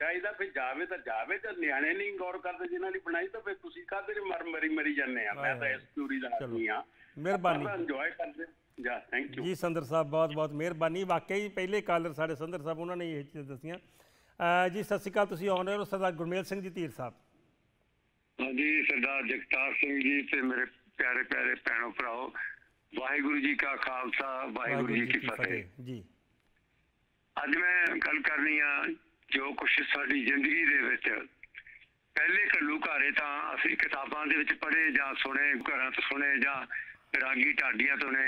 ਚਾਹੀਦਾ ਫਿਰ ਜਾਵੇ ਤਾਂ ਜਾਵੇ ਤੇ ਨਿਆਣੇ ਨਹੀਂ ਗੌਰ ਕਰਦੇ ਜਿਨ੍ਹਾਂ ਦੀ ਬਣਾਈ ਤਾਂ ਫਿਰ ਤੁਸੀਂ ਕਾਹਦੇ ਮਰ ਮਰੀ ਮਰੀ ਜਾਂਦੇ ਆ ਮੈਂ ਤਾਂ ਇਸ ਚੂਰੀ ਦਾ ਆਦਮੀ ਆ ਮਿਹਰਬਾਨੀ ਇੰਜੋਏ ਕਰਦੇ ਯਾ ਥੈਂਕ ਯੂ ਜੀ ਸੰਦਰ ਸਾਹਿਬ ਬਹੁਤ ਬਹੁਤ ਮਿਹਰਬਾਨੀ ਵਾਕਈ ਪਹਿਲੇ ਕਾਲਰ ਸਾਡੇ ਸੰਦਰ ਸਾਹਿਬ ਉਹਨਾਂ ਨੇ ਇਹ ਚੀਜ਼ ਦੱਸੀਆਂ ਜੀ ਸਤਿ ਸ਼੍ਰੀ ਅਕਾਲ ਤੁਸੀਂ ਆਨਰ ਹੋ ਸਰਦਾਰ ਗੁਰਮੇਲ ਸਿੰਘ ਜੀ ਧੀਰ ਸਾਹਿਬ ਹਾਂਜੀ ਸਰਦਾਰ ਜਗਤਾਰ ਸਿੰਘ ਜੀ ਤੇ ਮੇਰੇ ਪਿਆਰੇ ਪਿਆਰੇ ਭੈਣੋ ਭਰਾਓ ਵਾਹਿਗੁਰੂ ਜੀ ਕਾ ਖਾਲਸਾ ਵਾਹਿਗੁਰੂ ਜੀ ਕੀ ਫਤਿਹ ਜੀ ਅੱਜ ਮੈਂ ਗੱਲ ਕਰਨੀ ਆ ਜੋ ਕੁਝ ਸਾਡੀ ਜ਼ਿੰਦਗੀ ਦੇ ਵਿੱਚ ਪਹਿਲੇ ਕੱਲੂ ਘਾਰੇ ਤਾਂ ਅਸੀਂ ਕਿਤਾਬਾਂ ਦੇ ਵਿੱਚ ਪੜ੍ਹੇ ਜਾਂ ਸੁਣੇ ਘਰਾਂ ਤੋਂ ਸੁਣੇ ਜਾਂ ਰਾਗੀ ਢਾਡੀਆਂ ਤੋਂ ਨੇ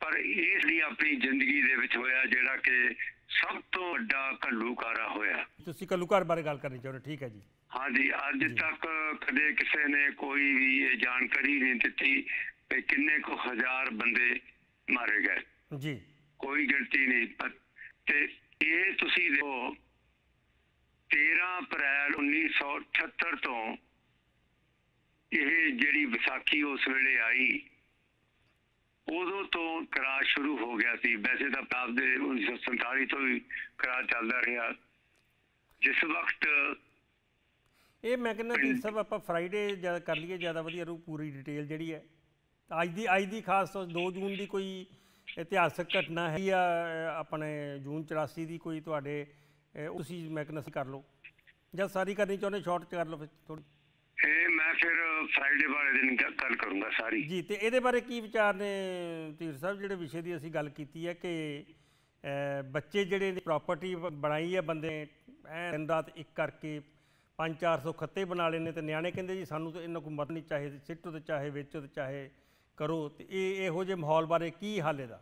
ਪਰ ਇਸ ਲਈ ਆਪਣੀ ਜ਼ਿੰਦਗੀ ਦੇ ਵਿੱਚ ਹੋਇਆ ਜਿਹੜਾ ਕਿ ਸਭ ਤੋਂ ਵੱਡਾ ਕੱਲੂਕਾਰਾ ਹੋਇਆ ਤੁਸੀਂ ਕੱਲੂਕਾਰ ਬਾਰੇ ਗੱਲ ਕਰਨੀ ਚਾਹੁੰਦੇ ਠੀਕ ਹੈ ਜੀ ਹਾਂਜੀ ਅੱਜ ਤੱਕ ਕਦੇ ਕਿਸੇ ਨੇ ਕੋਈ ਵੀ ਇਹ ਜਾਣਕਾਰੀ ਨਹੀਂ ਦਿੱਤੀ ਕਿ ਕਿੰਨੇ ਕੁ ਹਜ਼ਾਰ ਬੰਦੇ ਮਾਰੇ ਗਏ ਜੀ ਕੋਈ ਗਿਣਤੀ ਨਹੀਂ ਤੇ ਇਹ ਤੁਸੀਂ ਦੇਖੋ 13 ਅਪ੍ਰੈਲ 1978 ਤੋਂ ਇਹ ਜਿਹੜੀ ਵਿਸਾਖੀ ਉਸ ਵੇਲੇ ਆਈ ਉਦੋਂ ਤੋਂ ਕਰਾਰ ਸ਼ੁਰੂ ਹੋ ਗਿਆ ਸੀ ਵੈਸੇ ਤਾਂ ਪਾਪ ਦੇ 1947 ਤੋਂ ਹੀ ਕਰਾਰ ਚੱਲਦਾ ਰਿਹਾ ਜਿਸ ਵਕਤ ਇਹ ਮੈਂ ਕਹਿੰਦਾ ਜੀ ਸਭ ਆਪਾਂ ਫਰਾਈਡੇ ਜਿਆਦਾ ਕਰ ਲਈਏ ਜਿਆਦਾ ਵਧੀਆ ਰੂ ਪੂਰੀ ਡਿਟੇਲ ਜਿਹੜੀ ਹੈ ਅੱਜ ਦੀ ਅੱਜ ਦੀ ਖਾਸ ਤੌਰ 2 ਜੂਨ ਦੀ ਕੋਈ ਇਤਿਹਾਸਕ ਘਟਨਾ ਹੈ ਜਾਂ ਆਪਣੇ ਜੂਨ 84 ਦੀ ਕੋਈ ਤੁਹਾਡੇ ਤੁਸੀਂ ਮੈਂ ਕਹਿੰਦਾ ਕਰ ਲਓ ਜਾਂ ਸਾਰੀ ਕਰਨੀ ਚਾਹੁੰਦੇ ਸ਼ਾਰਟ ਕਰ ਲਓ ਫਿਰ ਥੋੜੀ ਇਹ ਮੈਂ ਫਿਰ ਫਰਾਈਡੇ ਵਾਲੇ ਦਿਨ ਗੱਲ ਕਰੂੰਗਾ ਸਾਰੀ ਜੀ ਤੇ ਇਹਦੇ ਬਾਰੇ ਕੀ ਵਿਚਾਰ ਨੇ ਧੀਰ ਸਾਹਿਬ ਜਿਹੜੇ ਵਿਸ਼ੇ ਦੀ ਅਸੀਂ ਗੱਲ ਕੀਤੀ ਹੈ ਕਿ ਬੱਚੇ ਜਿਹੜੇ ਨੇ ਪ੍ਰਾਪਰਟੀ ਬਣਾਈ ਹੈ ਬੰਦੇ ਐ ਦਿਨ ਰਾਤ ਇੱਕ ਕਰਕੇ 5-400 ਖੱਤੇ ਬਣਾ ਲੈਨੇ ਤੇ ਨਿਆਣੇ ਕਹਿੰਦੇ ਜੀ ਸਾਨੂੰ ਤਾਂ ਇਹਨਾਂ ਕੋ ਮਤ ਨਹੀਂ ਚਾਹੀਦੀ ਸਿੱਟੋ ਤੇ ਚਾਹੇ ਵੇਚੋ ਤੇ ਚਾਹੇ ਕਰੋ ਤੇ ਇਹ ਇਹੋ ਜਿਹੇ ਮਾਹੌਲ ਬਾਰੇ ਕੀ ਹਾਲੇ ਦਾ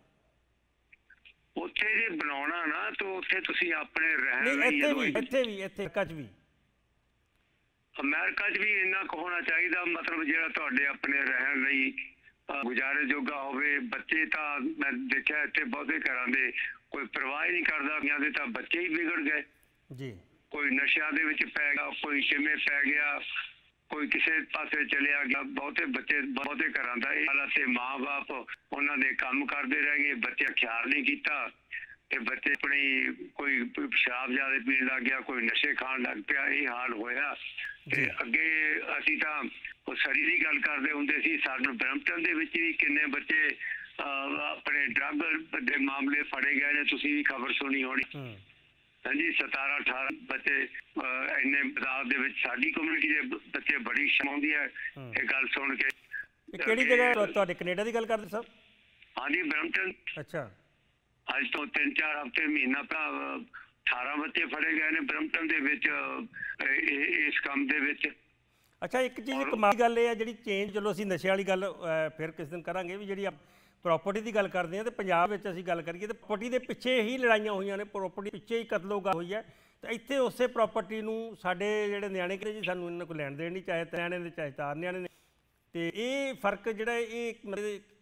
ਉੱਥੇ ਜੇ ਬਣਾਉਣਾ ਨਾ ਤਾਂ ਉੱਥੇ ਤੁਸੀਂ ਆਪਣੇ ਰਹਿਣ ਲਈ ਇੱਥੇ ਵੀ ਇੱਥੇ ਵੀ ਇੱਥੇ ਕੱਚ ਵੀ ਅਮਰੀਕਾ 'ਚ ਵੀ ਇੰਨਾ ਕੁ ਹੋਣਾ ਚਾਹੀਦਾ ਮਤਲਬ ਜਿਹੜਾ ਤੁਹਾਡੇ ਆਪਣੇ ਰਹਿਣ ਲਈ ਗੁਜ਼ਾਰੇ ਜੋਗਾ ਹੋਵੇ ਬੱਚੇ ਤਾਂ ਮੈਂ ਦੇਖਿਆ ਇੱਥੇ ਬਹੁਤੇ ਘਰਾਂ ਦੇ ਕੋਈ ਪਰਵਾਹ ਹੀ ਨਹੀਂ ਕਰਦਾ ਗਿਆ ਦੇ ਤਾਂ ਬੱਚੇ ਹੀ ਵਿਗੜ ਗਏ ਜੀ ਕੋਈ ਨਸ਼ਿਆਂ ਦੇ ਵਿੱਚ ਪੈ ਗਿਆ ਕੋਈ ਕਿਵੇਂ ਪੈ ਗਿਆ ਕੋਈ ਕਿਸੇ ਪਾਸੇ ਚਲਿਆ ਗਿਆ ਬਹੁਤੇ ਬੱਚੇ ਬਹੁਤੇ ਘਰਾਂ ਦਾ ਇਹ ਹਾਲਾਤ ਤੇ ਮਾਪੇ ਉਹਨਾਂ ਦੇ ਕੰਮ ਕਰਦੇ ਰਹਿ ਗਏ ਬੱਚੇ ਖਿਆਲ ਨਹੀਂ ਕੀਤਾ ਇਹ ਬੱਚੇ ਆਪਣੀ ਕੋਈ ਪਿਸ਼ਾਬ ਜ਼ਿਆਦਾ ਪੀਣ ਲੱਗ ਗਿਆ ਕੋਈ ਨਸ਼ੇ ਖਾਣ ਲੱਗ ਪਿਆ ਇਹ ਹਾਲ ਹੋਇਆ ਤੇ ਅੱਗੇ ਅਸੀਂ ਤਾਂ ਉਹ ਸੜੀ ਦੀ ਗੱਲ ਕਰਦੇ ਹੁੰਦੇ ਸੀ ਸਾਡੇ ਬ੍ਰੈਂਪਟਨ ਦੇ ਵਿੱਚ ਵੀ ਕਿੰਨੇ ਬੱਚੇ ਆਪਣੇ ਡਰੱਗ ਦੇ ਮਾਮਲੇ ਫੜੇ ਗਏ ਨੇ ਤੁਸੀਂ ਵੀ ਖਬਰ ਸੁਣੀ ਹੋਣੀ ਹਾਂਜੀ 17 18 ਬੱਚੇ ਇੰਨੇ ਬਦਾਦ ਦੇ ਵਿੱਚ ਸਾਡੀ ਕਮਿਊਨਿਟੀ ਦੇ ਬੱਚੇ ਬੜੀ ਸ਼ਰਮਾਉਂਦੀ ਹੈ ਇਹ ਗੱਲ ਸੁਣ ਕੇ ਕਿਹੜੀ ਜਗ੍ਹਾ ਤੁਹਾਡੇ ਕੈਨੇਡਾ ਦੀ ਗੱਲ ਕਰਦੇ ਸਰ ਹਾਂਜੀ ਬ੍ਰੈਂਪਟਨ ਅੱਛਾ ਅੱਜ ਤੋਂ 3-4 ਹਫ਼ਤੇ ਮਹੀਨਾ ਪਹਿਲਾਂ 18 ਬੱਚੇ ਫੜੇ ਗਏ ਨੇ ਬ੍ਰਮਟਨ ਦੇ ਵਿੱਚ ਇਸ ਕੰਮ ਦੇ ਵਿੱਚ ਅੱਛਾ ਇੱਕ ਚੀਜ਼ ਕਮਾਲ ਗੱਲ ਇਹ ਆ ਜਿਹੜੀ ਚੇਂਜ ਚਲੋ ਅਸੀਂ ਨਸ਼ੇ ਵਾਲੀ ਗੱਲ ਫਿਰ ਕਿਸ ਦਿਨ ਕਰਾਂਗੇ ਵੀ ਜਿਹੜੀ ਪ੍ਰਾਪਰਟੀ ਦੀ ਗੱਲ ਕਰਦੇ ਆ ਤੇ ਪੰਜਾਬ ਵਿੱਚ ਅਸੀਂ ਗੱਲ ਕਰੀਏ ਤੇ ਪ੍ਰਾਪਰਟੀ ਦੇ ਪਿੱਛੇ ਹੀ ਲੜਾਈਆਂ ਹੋਈਆਂ ਨੇ ਪ੍ਰਾਪਰਟੀ ਪਿੱਛੇ ਹੀ ਕਤਲੋਗਾ ਹੋਈ ਹੈ ਤਾਂ ਇੱਥੇ ਉਸੇ ਪ੍ਰਾਪਰਟੀ ਨੂੰ ਸਾਡੇ ਜਿਹੜੇ ਨਿਆਣੇ ਕਹਿੰਦੇ ਜੀ ਸਾਨੂੰ ਇਹਨਾਂ ਕੋਲ ਲੈਣ ਦੇਣ ਨਹੀਂ ਚਾਹੇ ਤਿਆਣੇ ਦੇ ਚਾਹੇ ਤਾਰ ਨਿਆਣੇ ਨੇ ਤੇ ਇਹ ਫਰਕ ਜਿਹੜਾ ਇਹ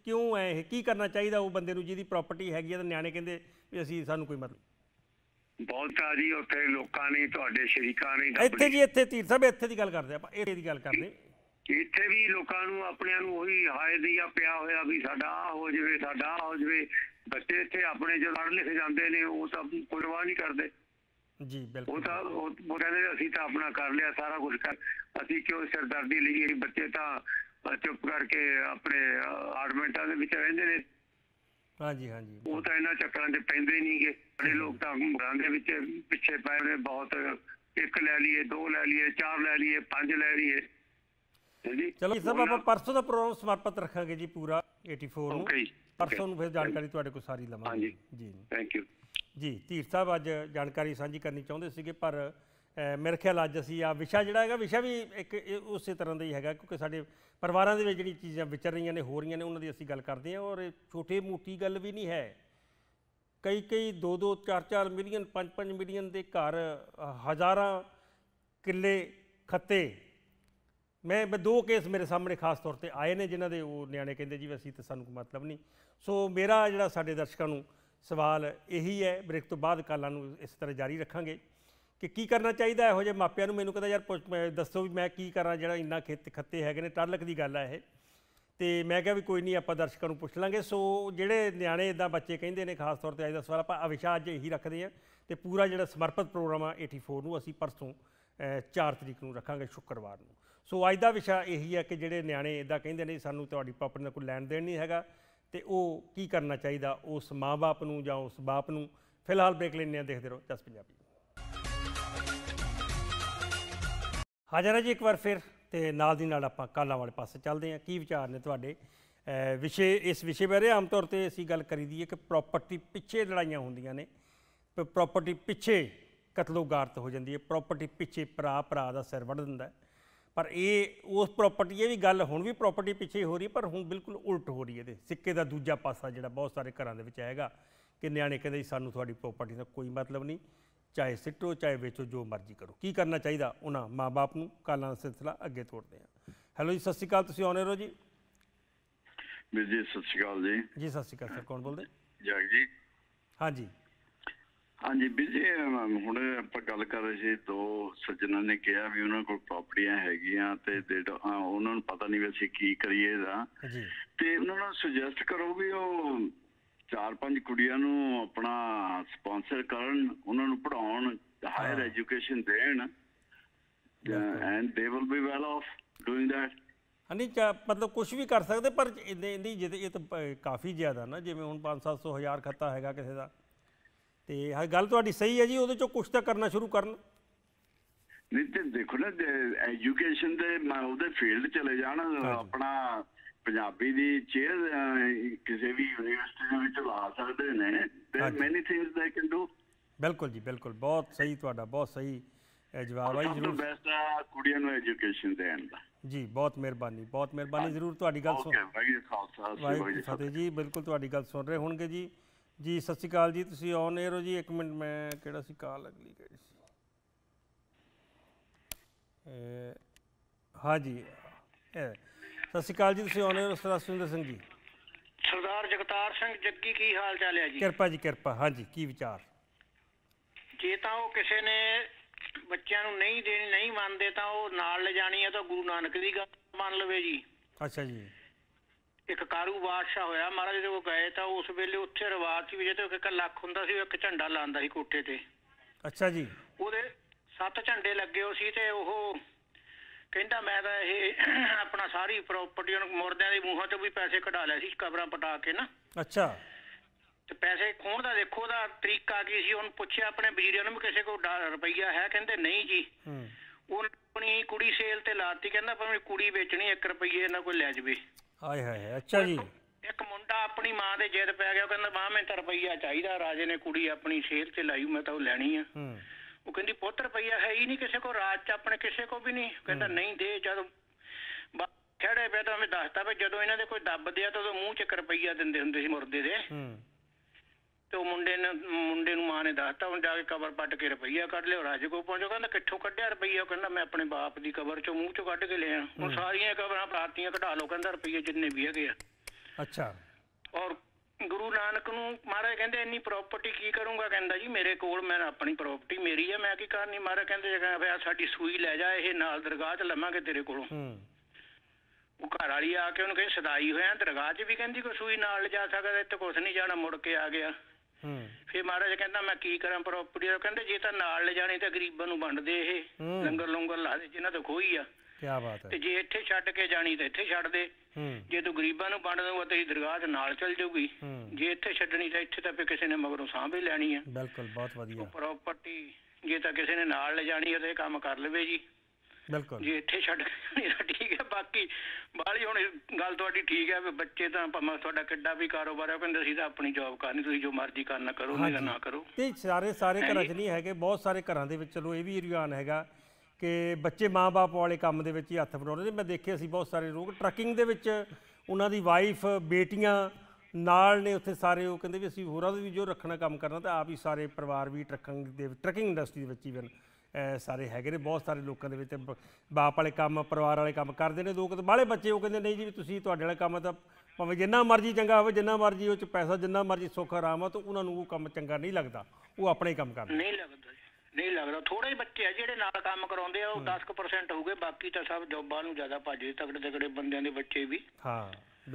ਕਿਉਂ ਹੈ ਇਹ ਕੀ ਕਰਨਾ ਚਾਹੀਦਾ ਉਹ ਬੰਦੇ ਨੂੰ ਜਿਹਦੀ ਪ੍ਰਾਪਰਟੀ ਹੈਗੀ ਹੈ ਤਾਂ ਨਿਆਣੇ ਕਹਿੰਦੇ ਵੀ ਅਸੀਂ ਸਾਨੂੰ ਕੋਈ ਮਤਲਬ ਬਹੁਤਾ ਜੀ ਉੱਥੇ ਲੋਕਾਂ ਨੇ ਤੁਹਾਡੇ ਸ਼ਰੀਕਾਂ ਨੇ ਇੱਥੇ ਜੀ ਇੱਥੇ ਧੀਰ ਸਾਹਿਬ ਇੱਥੇ ਦੀ ਗੱਲ ਕਰਦੇ ਆਪਾਂ ਇਹਦੀ ਦੀ ਗੱਲ ਕਰਦੇ ਇੱਥੇ ਵੀ ਲੋਕਾਂ ਨੂੰ ਆਪਣਿਆਂ ਨੂੰ ਉਹੀ ਹਾਇ ਆ ਪਿਆ ਹੋਇਆ ਵੀ ਸਾਡਾ ਆ ਹੋ ਜਵੇ ਸਾਡਾ ਆ ਹੋ ਜਵੇ ਬੱਚੇ ਇੱਥੇ ਆਪਣੇ ਜੋ ਪੜ੍ਹ ਲਿਖ ਜਾਂਦੇ ਨੇ ਉਹ ਸਭ ਪਰਵਾਹ ਨਹੀਂ ਕਰਦੇ ਜੀ ਬਿਲਕੁਲ ਉਹ ਤਾਂ ਉਹ ਕਹਿੰਦੇ ਅਸੀਂ ਤਾਂ ਆਪਣਾ ਕਰ ਲਿਆ ਸਾਰਾ ਕੁਝ ਕਰ ਅਸੀਂ ਕਿਉਂ ਸਿਰਦਰਦੀ ਲਈ ਬੱਚੇ ਤਾਂ ਚੁੱਪ ਕਰਕੇ ਆਪਣੇ ਆਰਮੈਂਟਾਂ ਦੇ ਵਿੱਚ ਰਹਿੰਦੇ ਨੇ ਹਾਂਜੀ ਹਾਂਜੀ ਉਹ ਤਾਂ ਇਹਨਾਂ ਚੱਕਰਾਂ 'ਚ ਪੈਂਦੇ ਨਹੀਂਗੇ ਬੜੇ ਲੋਕ ਤਾਂ ਘਰਾਂ ਦੇ ਵਿੱਚ ਪਿੱਛੇ ਪਏ ਨੇ ਬਹੁਤ ਇੱਕ ਲੈ ਲਈਏ ਦੋ ਲੈ ਲਈਏ ਚਾਰ ਲੈ ਲਈਏ ਪੰਜ ਲੈ ਲਈਏ ਚਲੋ ਜੀ ਸਭ ਆਪਾਂ ਪਰਸੋਂ ਦਾ ਪ੍ਰੋਗਰਾਮ ਸਮਰਪਿਤ ਰੱਖਾਂਗੇ ਜੀ ਪੂਰਾ 84 ਨੂੰ ਪਰਸੋਂ ਨੂੰ ਫਿਰ ਜਾਣਕਾਰੀ ਤੁਹਾਡੇ ਕੋਲ ਸਾਰੀ ਲਵਾਂਗੇ ਜੀ ਥੈਂਕ ਯੂ ਜੀ ਧੀਰ ਸਾਹਿਬ ਅੱਜ ਜਾਣਕਾਰੀ ਸਾਂਝੀ ਕਰਨੀ ਚਾਹੁੰਦੇ ਸੀਗੇ ਪਰ ਮੇਰੇ ਖਿਆਲ ਅੱਜ ਅਸੀਂ ਆ ਵਿਸ਼ਾ ਜਿਹੜਾ ਹੈਗਾ ਵਿਸ਼ਾ ਵੀ ਇੱਕ ਉਸੇ ਤਰ੍ਹਾਂ ਦਾ ਹੀ ਹੈਗਾ ਕਿਉਂਕਿ ਸਾਡੇ ਪਰਿਵਾਰਾਂ ਦੇ ਵਿੱਚ ਜਿਹੜੀ ਚੀਜ਼ਾਂ ਵਿਚਰ ਰਹੀਆਂ ਨੇ ਹੋ ਰਹੀਆਂ ਨੇ ਉਹਨਾਂ ਦੀ ਅਸੀਂ ਗੱਲ ਕਰਦੇ ਹਾਂ ਔਰ ਛੋਟੇ ਮੋਟੀ ਗੱਲ ਵੀ ਨਹੀਂ ਹੈ ਕਈ ਕਈ 2-2 4-4 ਮਿਲੀਅਨ 5-5 ਮਿਲੀਅਨ ਦੇ ਘਰ ਹਜ਼ਾਰਾਂ ਕਿੱਲੇ ਖੱਤੇ ਮੈਂ ਦੋ ਕੇਸ ਮੇਰੇ ਸਾਹਮਣੇ ਖਾਸ ਤੌਰ ਤੇ ਆਏ ਨੇ ਜਿਨ੍ਹਾਂ ਦੇ ਉਹ ਨਿਆਣੇ ਕਹਿੰਦੇ ਜੀ ਅਸੀਂ ਤੇ ਸਾਨੂੰ ਕੋਈ ਮਤਲਬ ਨਹੀਂ ਸੋ ਮੇਰਾ ਜਿਹੜਾ ਸਾਡੇ ਦਰਸ਼ਕਾਂ ਨੂੰ ਸਵਾਲ ਇਹੀ ਹੈ ਬ੍ਰੇਕ ਤੋਂ ਬਾਅਦ ਕਾਲਾਂ ਨੂੰ ਇਸ ਤਰ੍ਹਾਂ ਜਾਰੀ ਰੱਖਾਂਗੇ ਕਿ ਕੀ ਕਰਨਾ ਚਾਹੀਦਾ ਇਹੋ ਜਿਹੇ ਮਾਪਿਆਂ ਨੂੰ ਮੈਨੂੰ ਕਹਿੰਦਾ ਯਾਰ ਦੱਸੋ ਵੀ ਮੈਂ ਕੀ ਕਰਾਂ ਜਿਹੜਾ ਇੰਨਾ ਖੇਤ ਖੱਤੇ ਹੈਗੇ ਨੇ ਟਰਲਕ ਦੀ ਗੱਲ ਆ ਇਹ ਤੇ ਮੈਂ ਕਿਹਾ ਵੀ ਕੋਈ ਨਹੀਂ ਆਪਾਂ ਦਰਸ਼ਕਾਂ ਨੂੰ ਪੁੱਛ ਲਾਂਗੇ ਸੋ ਜਿਹੜੇ ਨਿਆਣੇ ਇਦਾਂ ਬੱਚੇ ਕਹਿੰਦੇ ਨੇ ਖਾਸ ਤੌਰ ਤੇ ਅੱਜ ਦਾ ਸਵਾਲ ਆਪਾਂ ਅਵਿਸ਼ਾ ਅੱਜ ਇਹੀ ਰੱਖਦੇ ਆ ਤੇ ਪੂਰਾ ਜਿਹੜਾ ਸਮਰਪਿਤ ਪ੍ਰੋਗਰਾਮ ਆ 84 ਨੂੰ ਅਸੀਂ ਪਰਸੋਂ 4 ਤਰੀਕ ਨੂੰ ਰੱਖਾਂਗੇ ਸ਼ੁੱਕਰਵਾਰ ਨੂੰ ਸੋ ਅੱਜ ਦਾ ਵਿਸ਼ਾ ਇਹੀ ਆ ਕਿ ਜਿਹੜੇ ਨਿਆਣੇ ਇਦਾਂ ਕਹਿੰਦੇ ਨੇ ਸਾਨੂੰ ਤੁਹਾਡੀ ਪਾਪਰ ਨਾਲ ਕੋਈ ਲੈਣ ਦੇਣ ਨਹੀਂ ਹੈਗਾ ਤੇ ਉਹ ਕੀ ਕਰਨਾ ਚਾਹੀਦਾ ਉਸ ਮਾਂ-ਬਾਪ ਨੂੰ ਜਾਂ ਉਸ ਬਾਪ ਨੂੰ ਫਿਲਹਾਲ ਬ੍ਰੇਕ ਲੈਣੇ ਆ ਦੇਖਦੇ ਰਹੋ 10 ਪੰਜਾਬੀ ਹਾਜ਼ਰ ਹੈ ਜੀ ਇੱਕ ਵਾਰ ਫਿਰ ਤੇ ਨਾਲ ਦੀ ਨਾਲ ਆਪਾਂ ਕਾਲਾਂ ਵਾਲੇ ਪਾਸੇ ਚੱਲਦੇ ਹਾਂ ਕੀ ਵਿਚਾਰ ਨੇ ਤੁਹਾਡੇ ਵਿਸ਼ੇ ਇਸ ਵਿਸ਼ੇ ਬਾਰੇ ਆਮ ਤੌਰ ਤੇ ਅਸੀਂ ਗੱਲ ਕਰੀਦੀ ਹੈ ਕਿ ਪ੍ਰਾਪਰਟੀ ਪਿੱਛੇ ਲੜਾਈਆਂ ਹੁੰਦੀਆਂ ਨੇ ਪ੍ਰਾਪਰਟੀ ਪਿੱਛੇ ਕਤਲੋਗਾਰਤ ਹੋ ਜਾਂਦੀ ਹੈ ਪ੍ਰਾਪਰਟੀ ਪਿੱਛੇ ਭਰਾ ਭਰਾ ਦਾ ਸਿਰ ਵੱਢ ਦਿੰਦਾ ਪਰ ਇਹ ਉਸ ਪ੍ਰਾਪਰਟੀ ਇਹ ਵੀ ਗੱਲ ਹੁਣ ਵੀ ਪ੍ਰਾਪਰਟੀ ਪਿੱਛੇ ਹੋ ਰਹੀ ਪਰ ਹੁਣ ਬਿਲਕੁਲ ਉਲਟ ਹੋ ਰਹੀ ਹੈ ਦੇ ਸਿੱਕੇ ਦਾ ਦੂਜਾ ਪਾਸਾ ਜਿਹੜਾ ਬਹੁਤ ਸਾਰੇ ਘਰਾਂ ਦੇ ਵਿੱਚ ਆਏਗਾ ਕਿ ਨਿਆਣੇ ਕਹਿੰਦੇ ਸਾਨੂੰ ਤੁਹਾਡੀ ਪ੍ਰਾਪਰਟੀ ਦਾ ਕੋਈ ਮਤਲਬ ਨਹੀਂ ਚਾਹੇ ਸਿੱਟੋ ਚਾਹੇ ਵੇਚੋ ਜੋ ਮਰਜ਼ੀ ਕਰੋ ਕੀ ਕਰਨਾ ਚਾਹੀਦਾ ਉਹਨਾਂ ਮਾਪੇ ਨੂੰ ਕਾਲਾਂ ਦਾ ਸਿਲਸਿਲਾ ਅੱਗੇ ਤੋੜਦੇ ਆ ਹੈਲੋ ਜੀ ਸਤਿ ਸ਼੍ਰੀ ਅਕਾਲ ਤੁਸੀਂ ਆਨਰ ਹੋ ਜੀ ਵੀਰ ਜੀ ਸਤਿ ਸ਼੍ਰੀ ਅਕਾਲ ਜੀ ਜੀ ਸਤਿ ਸ਼੍ਰੀ ਅਕਾਲ ਸਰ ਕੌਣ ਬੋਲਦੇ ਜਗ ਜੀ ਹਾਂਜੀ ਹਾਂਜੀ ਵੀਰ ਜੀ ਹੁਣ ਆਪਾਂ ਗੱਲ ਕਰ ਰਹੇ ਸੀ ਦੋ ਸੱਜਣਾਂ ਨੇ ਕਿਹਾ ਵੀ ਉਹਨਾਂ ਕੋਲ ਪ੍ਰਾਪਰਟੀਆਂ ਹੈਗੀਆਂ ਤੇ ਉਹਨਾਂ ਨੂੰ ਪਤਾ ਨਹੀਂ ਵੀ ਅਸੀਂ ਕੀ ਕਰੀਏ ਦਾ ਜੀ ਤੇ ਉਹਨਾਂ ਨੂੰ ਸੁਜੈਸਟ ਕਰੋ ਵੀ ਉਹ ਚਾਰ ਪੰਜ ਕੁੜੀਆਂ ਨੂੰ ਆਪਣਾ ਸਪான்ਸਰ ਕਰਨ ਉਹਨਾਂ ਨੂੰ ਪੜਾਉਣ ਹਾਇਰ ਐਜੂਕੇਸ਼ਨ ਦੇਣ and they will be well off doing that ਚ ਮਤਲਬ ਕੁਝ ਵੀ ਕਰ ਸਕਦੇ ਪਰ ਇਹਦੀ ਜਿਹਦੇ ਇਹ ਤਾਂ ਕਾਫੀ ਜ਼ਿਆਦਾ ਨਾ ਜਿਵੇਂ ਹੁਣ 5-700 ਹਜ਼ਾਰ ਖੱਤਾ ਹੈਗਾ ਕਿਸੇ ਦਾ ਤੇ ਹਾਂ ਗੱਲ ਤੁਹਾਡੀ ਸਹੀ ਹੈ ਜੀ ਉਹਦੇ ਚੋਂ ਕੁਝ ਤਾਂ ਕਰਨਾ ਸ਼ੁਰੂ ਕਰਨ ਨਹੀਂ ਤੇ ਦੇਖੋ ਨਾ ਐਜੂਕੇਸ਼ਨ ਦੇ ਉਹਦੇ ਫੀਲਡ ਚਲੇ ਜਾਣਾ ਆਪਣਾ ਪੰਜਾਬੀ ਦੀ ਚੇਅਰ ਕਿਸੇ ਵੀ ਯੂਨੀਵਰਸਿਟੀ ਦੇ ਵਿੱਚ ਲਾ ਸਕਦੇ ਨੇ देयर ਮੈਨੀ ਥਿੰਗਸ ਦੇ ਕੈਨ ਡੂ ਬਿਲਕੁਲ ਜੀ ਬਿਲਕੁਲ ਬਹੁਤ ਸਹੀ ਤੁਹਾਡਾ ਬਹੁਤ ਸਹੀ ਜਵਾਬ ਆਈ ਜਰੂਰ ਬੈਸਟ ਕੁੜੀਆਂ ਨੂੰ ਐਜੂਕੇਸ਼ਨ ਦੇਣ ਦਾ ਜੀ ਬਹੁਤ ਮਿਹਰਬਾਨੀ ਬਹੁਤ ਮਿਹਰਬਾਨੀ ਜ਼ਰੂਰ ਤੁਹਾਡੀ ਗੱਲ ਸੁਣ ਵਾਹਿਗੁਰੂ ਜੀ ਫਤਿਹ ਜੀ ਬਿਲਕੁਲ ਤੁਹਾਡੀ ਗੱਲ ਸੁਣ ਰਹੇ ਹੋਣਗੇ ਜੀ ਜੀ ਸਤਿ ਸ਼੍ਰੀ ਅਕਾਲ ਜੀ ਤੁਸੀਂ ਔਨ 에ਅਰ ਹੋ ਜੀ 1 ਮਿੰਟ ਮੈਂ ਕਿਹੜਾ ਸੀ ਕਾਲ ਅਗਲੀ ਕਿਹੜੀ ਸੀ ਹਾਂ ਜੀ ਸਤਿ ਸ਼੍ਰੀ ਅਕਾਲ ਜੀ ਤੁਸੀਂ ਆਉਣੇ ਹੋ ਸਰਦਾਰ ਸੁਨਿੰਦਰ ਸਿੰਘ ਜੀ ਸਰਦਾਰ ਜਗਤਾਰ ਸਿੰਘ ਜੱਗੀ ਕੀ ਹਾਲ ਚਾਲ ਹੈ ਜੀ ਕਿਰਪਾ ਜੀ ਕਿਰਪਾ ਹਾਂਜੀ ਕੀ ਵਿਚਾਰ ਜੇ ਤਾਂ ਉਹ ਕਿਸੇ ਨੇ ਬੱਚਿਆਂ ਨੂੰ ਨਹੀਂ ਦੇਣੀ ਨਹੀਂ ਮੰਨਦੇ ਤਾਂ ਉਹ ਨਾਲ ਲੈ ਜਾਣੀ ਹੈ ਤਾਂ ਗੁਰੂ ਨਾਨਕ ਦੀ ਗੱਲ ਮੰਨ ਲਵੇ ਜੀ ਅੱਛਾ ਜੀ ਇੱਕ ਕਾਰੂ ਬਾਦਸ਼ਾਹ ਹੋਇਆ ਮਹਾਰਾਜ ਜਦੋਂ ਗਏ ਤਾਂ ਉਸ ਵੇਲੇ ਉੱਥੇ ਰਿਵਾਜ ਸੀ ਵੀ ਜਦੋਂ ਇੱਕ ਲੱਖ ਹੁੰਦਾ ਸੀ ਇੱਕ ਝੰਡਾ ਲਾਉਂਦਾ ਸੀ ਕੋਟੇ ਤੇ ਅੱਛਾ ਜੀ ਉਹਦੇ ਸੱਤ ਝੰਡੇ ਲੱਗੇ ਹੋ ਸੀ ਤੇ ਉਹ ਕਹਿੰਦਾ ਮੈਂ ਤਾਂ ਇਹ (clears throat) ਆਪਣਾ ਸਾਰੀ ਪ੍ਰਾਪਰਟੀ ਉਹਨਾਂ ਮੁਰਦਿਆਂ ਦੇ ਮੂੰਹਾਂ ਤੋਂ ਵੀ ਪੈਸੇ ਕਢਾ ਲਿਆ ਸੀ ਕਬਰਾਂ ਪਟਾ ਕੇ ਨਾ ਅੱਛਾ ਤੇ ਪੈਸੇ ਖੋਣ ਦਾ ਦੇਖੋ ਦਾ ਤਰੀਕਾ ਕੀ ਸੀ ਉਹਨੂੰ ਪੁੱਛਿਆ ਆਪਣੇ ਵੀਰਿਆਂ ਨੂੰ ਵੀ ਕਿਸੇ ਕੋਲ ਰੁਪਈਆ ਹੈ ਕਹਿੰਦੇ ਨਹੀਂ ਜੀ ਹੂੰ ਉਹ ਆਪਣੀ ਕੁੜੀ ਸੇਲ ਤੇ ਲਾਤੀ ਕਹਿੰਦਾ ਭਾਵੇਂ ਕੁੜੀ ਵੇਚਣੀ 1 ਰੁਪਈਏ ਇਹਨਾਂ ਕੋਈ ਲੈ ਜਵੇ ਹਾਏ ਹਾਏ ਅੱਛਾ ਜੀ ਇੱਕ ਮੁੰਡਾ ਆਪਣੀ ਮਾਂ ਦੇ ਜਿੱਦ ਪੈ ਗਿਆ ਕਹਿੰਦਾ ਮਾਂ ਮੈਂ ਤਾਂ ਰੁਪਈਆ ਚਾਹੀਦਾ ਰਾਜੇ ਨੇ ਕੁੜੀ ਆਪਣੀ ਸੇਲ ਤੇ ਲਾਈ ਮੈਂ ਤਾਂ ਉਹ ਲੈਣੀ ਆ ਹੂੰ ਉਹ ਕਹਿੰਦੀ ਪੁੱਤ ਰੁਪਈਆ ਹੈ ਹੀ ਨਹੀਂ ਕਿਸੇ ਕੋ ਰਾਜ ਚ ਆਪਣੇ ਕਿਸੇ ਕੋ ਵੀ ਨਹੀਂ ਕਹਿੰਦਾ ਨਹੀਂ ਦੇ ਜਦੋਂ ਖੜੇ ਪੈ ਤਾਂ ਮੈਂ ਦੱਸਦਾ ਵੀ ਜਦੋਂ ਇਹਨਾਂ ਦੇ ਕੋਈ ਦੱਬਦੇ ਆ ਤਾਂ ਉਹ ਮੂੰਹ ਚ ਰੁਪਈਆ ਦਿੰਦੇ ਹੁੰਦੇ ਸੀ ਮੁਰਦੇ ਦੇ ਹੂੰ ਤੇ ਉਹ ਮੁੰਡੇ ਨੇ ਮੁੰਡੇ ਨੂੰ ਮਾਂ ਨੇ ਦੱਸਤਾ ਹੁਣ ਜਾ ਕੇ ਕਬਰ ਪੱਟ ਕੇ ਰੁਪਈਆ ਕੱਢ ਲਿਓ ਰਾਜੇ ਕੋ ਪਹੁੰਚੋ ਕਹਿੰਦਾ ਕਿੱਥੋਂ ਕੱਢਿਆ ਰੁਪਈਆ ਕਹਿੰਦਾ ਮੈਂ ਆਪਣੇ ਬਾਪ ਦੀ ਕਬਰ ਚੋਂ ਮੂੰਹ ਚੋਂ ਕੱਢ ਕੇ ਲਿਆ ਉਹ ਸਾਰੀਆਂ ਕਬਰਾਂ ਪ੍ਰਾਤੀਆਂ ਕਢਾ ਲਓ ਕਹਿੰਦਾ ਰੁਪਈਏ ਜਿੰਨੇ ਵੀ ਹੈਗੇ ਆ ਅੱਛਾ ਔਰ ਗੁਰੂ ਨਾਨਕ ਨੂੰ ਮਹਾਰਾਜ ਕਹਿੰਦੇ ਇੰਨੀ ਪ੍ਰਾਪਰਟੀ ਕੀ ਕਰੂੰਗਾ ਕਹਿੰਦਾ ਜੀ ਮੇਰੇ ਕੋਲ ਮੈਂ ਆਪਣੀ ਪ੍ਰਾਪਰਟੀ ਮੇਰੀ ਹੈ ਮੈਂ ਕੀ ਕਰਨੀ ਮਹਾਰਾਜ ਕਹਿੰਦੇ ਜੇ ਸਾਡੀ ਸੂਈ ਲੈ ਜਾ ਇਹ ਨਾਲ ਦਰਗਾਹ 'ਚ ਲਵਾਂਗੇ ਤੇਰੇ ਕੋਲੋਂ ਉਹ ਘਰ ਵਾਲੀ ਆ ਕੇ ਉਹਨੂੰ ਕਹਿੰਦੀ ਸਦਾਈ ਹੋਇਆ ਦਰਗਾਹ 'ਚ ਵੀ ਕਹਿੰਦੀ ਕੋਈ ਸੂਈ ਨਾਲ ਜਾ ਸਕਦਾ ਇੱਥੇ ਕੁਝ ਨਹੀਂ ਜਾਣਾ ਮੁੜ ਕੇ ਆ ਗਿਆ ਫਿਰ ਮਹਾਰਾਜ ਕਹਿੰਦਾ ਮੈਂ ਕੀ ਕਰਾਂ ਪ੍ਰਾਪਰਟੀ ਉਹ ਕਹਿੰਦੇ ਜੇ ਤਾਂ ਨਾਲ ਲੈ ਜਾਣੀ ਤਾਂ ਗਰੀਬਾਂ ਨੂੰ ਵੰਡ ਦੇ ਇਹ ਲੰਗਰ ਲੰਗਰ ਲਾ ਦੇ ਜਿਨ੍ਹਾਂ ਤੋਂ ਖੋਈ ਆ ਕੀ ਬਾਤ ਹੈ ਤੇ ਜੇ ਇੱਥੇ ਛੱਡ ਕੇ ਜਾਣੀ ਤਾਂ ਇੱਥੇ ਛੱਡ ਦੇ ਜੇ ਤੂੰ ਗਰੀਬਾਂ ਨੂੰ ਵੰਡ ਤੇ ਤੇਰੀ ਦਰਗਾਹ ਦੇ ਨਾਲ ਚੱਲ ਜਾਊਗੀ ਜੇ ਇੱਥੇ ਛੱਡਣੀ ਤਾਂ ਇੱਥੇ ਤਾਂ ਫੇ ਕਿਸੇ ਨੇ ਮਗਰੋਂ ਸਾਂਭ ਹੀ ਲੈਣੀ ਆ ਬਿਲਕੁਲ ਬਹੁਤ ਵਧੀਆ ਪ੍ਰਾਪਰਟੀ ਜੇ ਤਾਂ ਕਿਸੇ ਨੇ ਨਾਲ ਲੈ ਜਾਣੀ ਹੈ ਤੇ ਇਹ ਕੰਮ ਕਰ ਲਵੇ ਜੀ ਬਿਲਕੁਲ ਜੇ ਇੱਥੇ ਛੱਡ ਨਹੀਂ ਤਾਂ ਠੀਕ ਹੈ ਬਾਕੀ ਬਾਲੀ ਹੁਣ ਗੱਲ ਤੁਹਾਡੀ ਠੀਕ ਹੈ ਵੀ ਬੱਚੇ ਤਾਂ ਭਾਵੇਂ ਤੁਹਾਡਾ ਕਿੱਡਾ ਵੀ ਕਾਰੋਬਾਰ ਹੈ ਕਹਿੰਦੇ ਅਸੀਂ ਤਾਂ ਆਪਣੀ ਜੌਬ ਕਰਨੀ ਤੁਸੀਂ ਜੋ ਮਰਜ਼ੀ ਕਰਨਾ ਕਰੋ ਨਹੀਂ ਨਾ ਕਰੋ ਤੇ ਸਾਰੇ ਸਾਰੇ ਘਰਾਂ 'ਚ ਨਹੀਂ ਹੈਗੇ ਬਹੁਤ ਸਾਰੇ ਘਰਾਂ ਦੇ ਵਿੱਚ ਚਲੋ ਇਹ ਵੀ ਰਿਵਾਨ ਹੈਗਾ ਕਿ ਬੱਚੇ ਮਾਪੇ ਵਾਲੇ ਕੰਮ ਦੇ ਵਿੱਚ ਹੀ ਹੱਥ ਫੜਾਉਂਦੇ ਨੇ ਮੈਂ ਦੇਖਿਆ ਸੀ ਬਹੁਤ ਸਾਰੇ ਲੋਕ ਟਰੱਕਿੰਗ ਦੇ ਵਿੱਚ ਉਹਨਾਂ ਦੀ ਵਾਈਫ ਬੇਟੀਆਂ ਨਾਲ ਨੇ ਉੱਥੇ ਸਾਰੇ ਉਹ ਕਹਿੰਦੇ ਵੀ ਅਸੀਂ ਹੋਰਾਂ ਦੇ ਵੀ ਜੋ ਰੱਖਣਾ ਕੰਮ ਕਰਨਾ ਤਾਂ ਆਪ ਹੀ ਸਾਰੇ ਪਰਿਵਾਰ ਵੀ ਟਰੱਕਿੰਗ ਦੇ ਟਰੱਕਿੰਗ ਇੰਡਸਟਰੀ ਦੇ ਵਿੱਚ ਇਵਨ ਸਾਰੇ ਹੈਗੇ ਨੇ ਬਹੁਤ ਸਾਰੇ ਲੋਕਾਂ ਦੇ ਵਿੱਚ ਬਾਪ ਵਾਲੇ ਕੰਮ ਪਰਿਵਾਰ ਵਾਲੇ ਕੰਮ ਕਰਦੇ ਨੇ ਲੋਕ ਤੇ ਬਾਹਲੇ ਬੱਚੇ ਉਹ ਕਹਿੰਦੇ ਨਹੀਂ ਜੀ ਤੁਸੀਂ ਤੁਹਾਡੇ ਵਾਲੇ ਕੰਮ ਤਾਂ ਭਾਵੇਂ ਜਿੰਨਾ ਮਰਜ਼ੀ ਚੰਗਾ ਹੋਵੇ ਜਿੰਨਾ ਮਰਜ਼ੀ ਉਹ ਚ ਪੈਸਾ ਜਿੰਨਾ ਮਰਜ਼ੀ ਸੁੱਖ ਆਰਾਮ ਆ ਤਾਂ ਉਹਨਾਂ ਨੂੰ ਉਹ ਕੰਮ ਚੰਗਾ ਨਹੀਂ ਲੱਗਦਾ ਉਹ ਆਪਣੇ ਕੰਮ ਕਰਦੇ ਨਹੀਂ ਲੱਗਦਾ ਨਹੀਂ ਲੱਗਦਾ ਥੋੜੇ ਹੀ ਬੱਚੇ ਆ ਜਿਹੜੇ ਨਾਲ ਕੰਮ ਕਰਾਉਂਦੇ ਆ ਉਹ 10% ਹੋਊਗੇ ਬਾਕੀ ਤਾਂ ਸਭ ਜੋਬਾਂ ਨੂੰ ਜ਼ਿਆਦਾ ਭੱਜਦੇ ਤਗੜੇ ਤਗੜੇ ਬੰਦਿਆਂ ਦੇ ਬੱਚੇ ਵੀ ਹਾਂ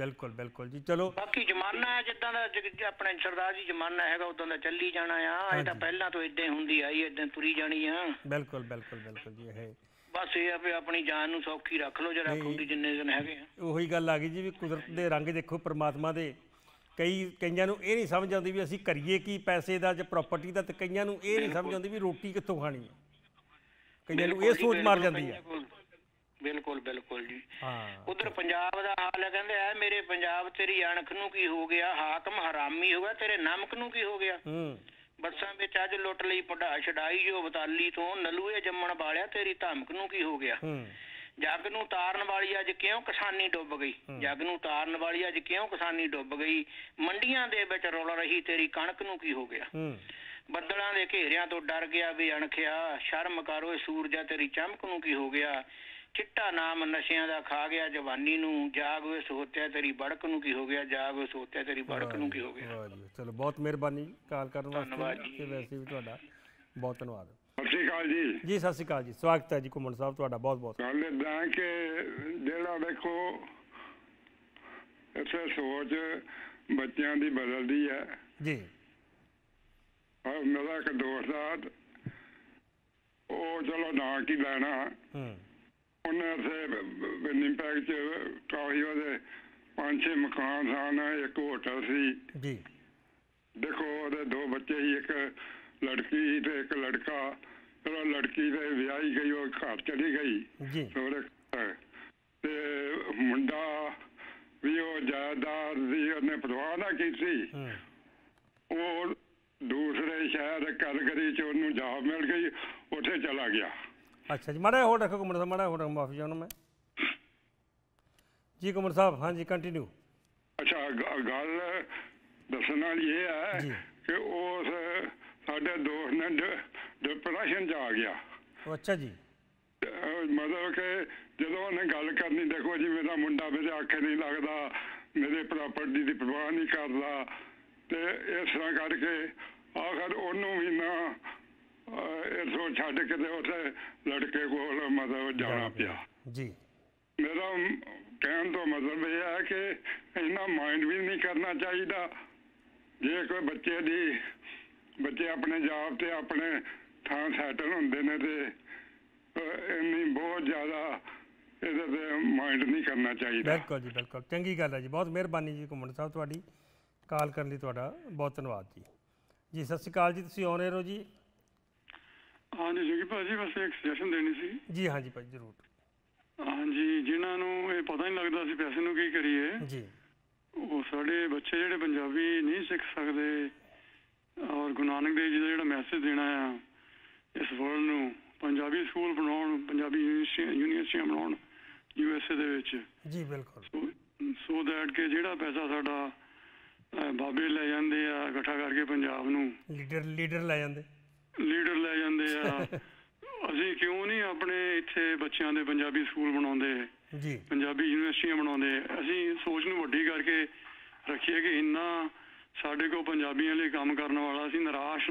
ਬਿਲਕੁਲ ਬਿਲਕੁਲ ਜੀ ਚਲੋ ਬਾਕੀ ਜਮਾਨਾ ਹੈ ਜਿੱਦਾਂ ਦਾ ਆਪਣੇ ਸਰਦਾਰ ਜੀ ਜਮਾਨਾ ਹੈਗਾ ਉਦੋਂ ਦਾ ਚੱਲੀ ਜਾਣਾ ਆ ਇਹ ਤਾਂ ਪਹਿਲਾਂ ਤੋਂ ਇਦਾਂ ਹੁੰਦੀ ਆਈ ਇਦਾਂ ਤੁਰੀ ਜਾਣੀ ਆ ਬਿਲਕੁਲ ਬਿਲਕੁਲ ਬਿਲਕੁਲ ਜੀ ਇਹ ਬਸ ਇਹ ਆਪੇ ਆਪਣੀ ਜਾਨ ਨੂੰ ਸੌਖੀ ਰੱਖ ਲਓ ਜਿਹੜਾ ਖੁੰਦੀ ਜਿੰਨੇ ਦਿਨ ਹੈਗੇ ਆ ਉਹੀ ਗੱਲ ਆ ਗਈ ਜੀ ਵੀ ਕੁਦਰਤ ਦੇ ਰੰਗ ਦੇਖੋ ਪ੍ਰਮਾਤਮਾ ਦੇ ਕਈ ਕਈਆਂ ਨੂੰ ਇਹ ਨਹੀਂ ਸਮਝ ਆਉਂਦੀ ਵੀ ਅਸੀਂ ਕਰੀਏ ਕੀ ਪੈਸੇ ਦਾ ਜਾਂ ਪ੍ਰਾਪਰਟੀ ਦਾ ਤੇ ਕਈਆਂ ਨੂੰ ਇਹ ਨਹੀਂ ਸਮਝ ਆਉਂਦੀ ਵੀ ਰੋਟੀ ਕਿੱਥੋਂ ਖਾਣੀ ਹੈ ਕਈਆਂ ਨੂੰ ਇਹ ਸੋਚ ਮਾਰ ਜਾਂਦੀ ਹੈ ਬਿਲਕੁਲ ਬਿਲਕੁਲ ਜੀ ਹਾਂ ਉਧਰ ਪੰਜਾਬ ਦਾ ਹਾਲ ਹੈ ਕਹਿੰਦੇ ਆ ਮੇਰੇ ਪੰਜਾਬ ਤੇਰੀ ਅਣਖ ਨੂੰ ਕੀ ਹੋ ਗਿਆ ਹਾਕਮ ਹਰਾਮੀ ਹੋ ਗਿਆ ਤੇਰੇ ਨਮਕ ਨੂੰ ਕੀ ਹੋ ਗਿਆ ਹੂੰ ਬਰਸਾਂ ਵਿੱਚ ਅੱਜ ਲੁੱਟ ਲਈ ਪੜਾ ਛਡਾਈ ਜੋ ਬਤਾਲੀ ਤੋਂ ਨਲੂਏ ਜੰਮਣ ਵਾਲਿਆ ਤੇਰੀ ਧਮਕ ਨੂੰ ਕੀ ਹੋ ਗਿਆ ਹੂੰ ਜੱਗ ਨੂੰ ਤਾਰਨ ਵਾਲੀ ਅੱਜ ਕਿਉਂ ਕਿਸਾਨੀ ਡੁੱਬ ਗਈ ਜੱਗ ਨੂੰ ਤਾਰਨ ਵਾਲੀ ਅੱਜ ਕਿਉਂ ਕਿਸਾਨੀ ਡੁੱਬ ਗਈ ਮੰਡੀਆਂ ਦੇ ਵਿੱਚ ਰੋਲ ਰਹੀ ਤੇਰੀ ਕਣਕ ਨੂੰ ਕੀ ਹੋ ਗਿਆ ਬੱਦਲਾਂ ਦੇ ਘੇਰਿਆਂ ਤੋਂ ਡਰ ਗਿਆ ਵੀ ਅਣਖਿਆ ਸ਼ਰਮ ਕਰ ਓਏ ਸੂਰਜਾ ਤੇਰੀ ਚਮਕ ਨੂੰ ਕੀ ਹੋ ਗਿਆ ਚਿੱਟਾ ਨਾਮ ਨਸ਼ਿਆਂ ਦਾ ਖਾ ਗਿਆ ਜਵਾਨੀ ਨੂੰ ਜਾਗ ਓਏ ਸੋਤਿਆ ਤੇਰੀ ਬੜਕ ਨੂੰ ਕੀ ਹੋ ਗਿਆ ਜਾਗ ਓਏ ਸੋਤਿਆ ਤੇਰੀ ਬੜਕ ਨੂੰ ਕੀ ਹੋ ਗਿਆ ਚਲੋ ਬਹੁਤ ਮਿਹਰਬਾਨੀ ਕਾਲ ਕਰਨ ਵਾਸਤੇ ਤੇ ਵੈਸੇ ਵੀ ਤੁਹਾਡਾ ਬਹੁਤ ਧੰਨਵਾਦ ਸਤਿ ਸ਼੍ਰੀ ਅਕਾਲ ਜੀ ਜੀ ਸਤਿ ਸ਼੍ਰੀ ਅਕਾਲ ਜੀ ਸਵਾਗਤ ਹੈ ਜੀ ਘੁੰਮਣ ਸਾਹਿਬ ਤੁਹਾਡਾ ਬਹੁਤ ਬਹੁਤ ਗੱਲ ਇਦਾਂ ਕਿ ਜਿਹੜਾ ਦੇਖੋ ਇੱਥੇ ਸੋਚ ਬੱਚਿਆਂ ਦੀ ਬਦਲਦੀ ਹੈ ਜੀ ਆ ਮੇਰਾ ਇੱਕ ਦੋਸਤ ਆ ਉਹ ਚਲੋ ਨਾ ਕੀ ਲੈਣਾ ਹੂੰ ਉਹਨਾਂ ਦੇ ਪੈਕ ਚ ਕਾਹੀ ਉਹਦੇ ਪੰਜ ਛੇ ਮਕਾਨ ਸਨ ਇੱਕ ਹੋਟਲ ਸੀ ਜੀ ਦੇਖੋ ਉਹਦੇ ਦੋ ਬੱਚੇ ਸੀ ਇੱਕ ਲੜਕੀ ਤੇ ਇੱਕ ਲੜਕਾ ਉਹ ਲੜਕੀ ਦੇ ਵਿਆਹੀ ਗਈ ਉਹ ਘਰ ਚਲੀ ਗਈ ਜੀ ਤੇ ਮੁੰਡਾ ਵੀ ਉਹ ਜਾਇਦਾਦ ਦੀ ਉਹਨੇ ਪਰਵਾਹ ਨਾ ਕੀਤੀ ਉਹ ਦੂਸਰੇ ਸ਼ਹਿਰ ਕਲਗਰੀ ਚ ਉਹਨੂੰ ਜਾਬ ਮਿਲ ਗਈ ਉੱਥੇ ਚਲਾ ਗਿਆ ਅੱਛਾ ਜੀ ਮੜਾ ਹੋ ਰੱਖੋ ਕੁਮਰ ਸਾਹਿਬ ਮੜਾ ਹੋਰ ਮਾਫੀ ਚਾਹੁੰਦਾ ਮੈਂ ਜੀ ਕੁਮਰ ਸਾਹਿਬ ਹਾਂਜੀ ਕੰਟੀਨਿਊ ਅੱਛਾ ਗੱਲ ਦੱਸਣ ਵਾਲੀ ਇਹ ਹੈ ਕਿ ਉਸ ਸਾਡੇ ਦੋਸਤ ਨੇ ਡਿਪਰੈਸ਼ਨ ਚ ਆ ਗਿਆ ਅੱਛਾ ਜੀ ਮਤਲਬ ਕਿ ਜਦੋਂ ਉਹਨੇ ਗੱਲ ਕਰਨੀ ਦੇਖੋ ਜੀ ਮੇਰਾ ਮੁੰਡਾ ਮੇਰੇ ਆਖੇ ਨਹੀਂ ਲੱਗਦਾ ਮੇਰੇ ਪ੍ਰਾਪਰਟੀ ਦੀ ਪਰਵਾਹ ਨਹੀਂ ਕਰਦਾ ਤੇ ਇਸ ਤਰ੍ਹਾਂ ਕਰਕੇ ਆਖਰ ਉਹਨੂੰ ਵੀ ਨਾ ਇਥੋਂ ਛੱਡ ਕੇ ਤੇ ਉੱਥੇ ਲੜਕੇ ਕੋਲ ਮਤਲਬ ਜਾਣਾ ਪਿਆ ਜੀ ਮੇਰਾ ਕਹਿਣ ਦਾ ਮਤਲਬ ਇਹ ਹੈ ਕਿ ਇਹਨਾਂ ਮਾਈਂਡ ਵੀ ਨਹੀਂ ਕਰਨਾ ਚਾਹੀਦਾ ਜੇ ਕੋਈ ਬੱਚੇ ਦੀ ਬੱਚੇ ਆਪਣੇ ਜਾਬ ਤੇ ਆਪਣੇ ਥਾਂ ਸੈਟਲ ਹੁੰਦੇ ਨੇ ਤੇ ਇੰਨੀ ਬਹੁਤ ਜ਼ਿਆਦਾ ਇਹਦੇ ਤੇ ਮਾਈਂਡ ਨਹੀਂ ਕਰਨਾ ਚਾਹੀਦਾ ਬਿਲਕੁਲ ਜੀ ਬਿਲਕੁਲ ਚੰਗੀ ਗੱਲ ਹੈ ਜੀ ਬਹੁਤ ਮਿਹਰਬਾਨੀ ਜੀ ਘੁੰਮਣ ਸਾਹਿਬ ਤੁਹਾਡੀ ਕਾਲ ਕਰਨ ਲਈ ਤੁਹਾਡਾ ਬਹੁਤ ਧੰਨਵਾਦ ਜੀ ਜੀ ਸਤਿ ਸ਼੍ਰੀ ਅਕਾਲ ਜੀ ਤੁਸੀਂ ਆਉਣੇ ਰਹੋ ਜੀ ਹਾਂਜੀ ਜੀ ਭਾਜੀ ਬਸ ਇੱਕ ਸੈਸ਼ਨ ਦੇਣੀ ਸੀ ਜੀ ਹਾਂਜੀ ਭਾਜੀ ਜ਼ਰੂਰ ਹਾਂਜੀ ਜਿਨ੍ਹਾਂ ਨੂੰ ਇਹ ਪਤਾ ਨਹੀਂ ਲੱਗਦਾ ਸੀ ਪੈਸੇ ਨੂੰ ਕੀ ਕਰੀਏ ਜੀ ਉਹ ਸਾਡੇ ਬੱਚੇ ਜਿਹੜੇ ਪੰਜਾਬੀ ਨਹੀਂ ਸਿੱਖ ਸਕਦੇ ਔਰ ਗੁਰੂ ਨਾਨਕ ਦੇਵ ਜੀ ਦਾ ਜਿਹੜਾ ਮੈਸੇਜ ਦੇਣਾ ਆ ਇਸ ਵਰਲਡ ਨੂੰ ਪੰਜਾਬੀ ਸਕੂਲ ਬਣਾਉਣ ਪੰਜਾਬੀ ਯੂਨੀਵਰਸਿਟੀ ਬਣਾਉਣ ਯੂ ਐਸ ਏ ਦੇ ਵਿੱਚ ਜੀ ਬਿਲਕੁਲ ਸੋ ਦੈਟ ਕਿ ਜਿਹੜਾ ਪੈਸਾ ਸਾਡਾ ਬਾਬੇ ਲੈ ਜਾਂਦੇ ਆ ਇਕੱਠਾ ਕਰਕੇ ਪੰਜਾਬ ਨੂੰ ਲੀਡਰ ਲੀਡਰ ਲੈ ਜਾਂਦੇ ਲੀਡਰ ਲੈ ਜਾਂਦੇ ਆ ਅਸੀਂ ਕਿਉਂ ਨਹੀਂ ਆਪਣੇ ਇੱਥੇ ਬੱਚਿਆਂ ਦੇ ਪੰਜਾਬੀ ਸਕੂਲ ਬਣਾਉਂਦੇ ਜੀ ਪੰਜਾਬੀ ਯੂਨੀਵਰਸਿਟੀਆਂ ਬਣਾਉਂਦੇ ਅਸੀਂ ਸੋਚ ਨੂੰ ਵੱਡੀ ਕਰਕੇ ਰੱਖੀਏ ਕਿ ਇੰਨਾ ਸਾਡੇ ਕੋਲ ਪੰਜਾਬੀਆਂ ਲਈ ਕੰਮ ਕਰਨ ਵਾਲਾ ਸੀ ਨਿਰਾਸ਼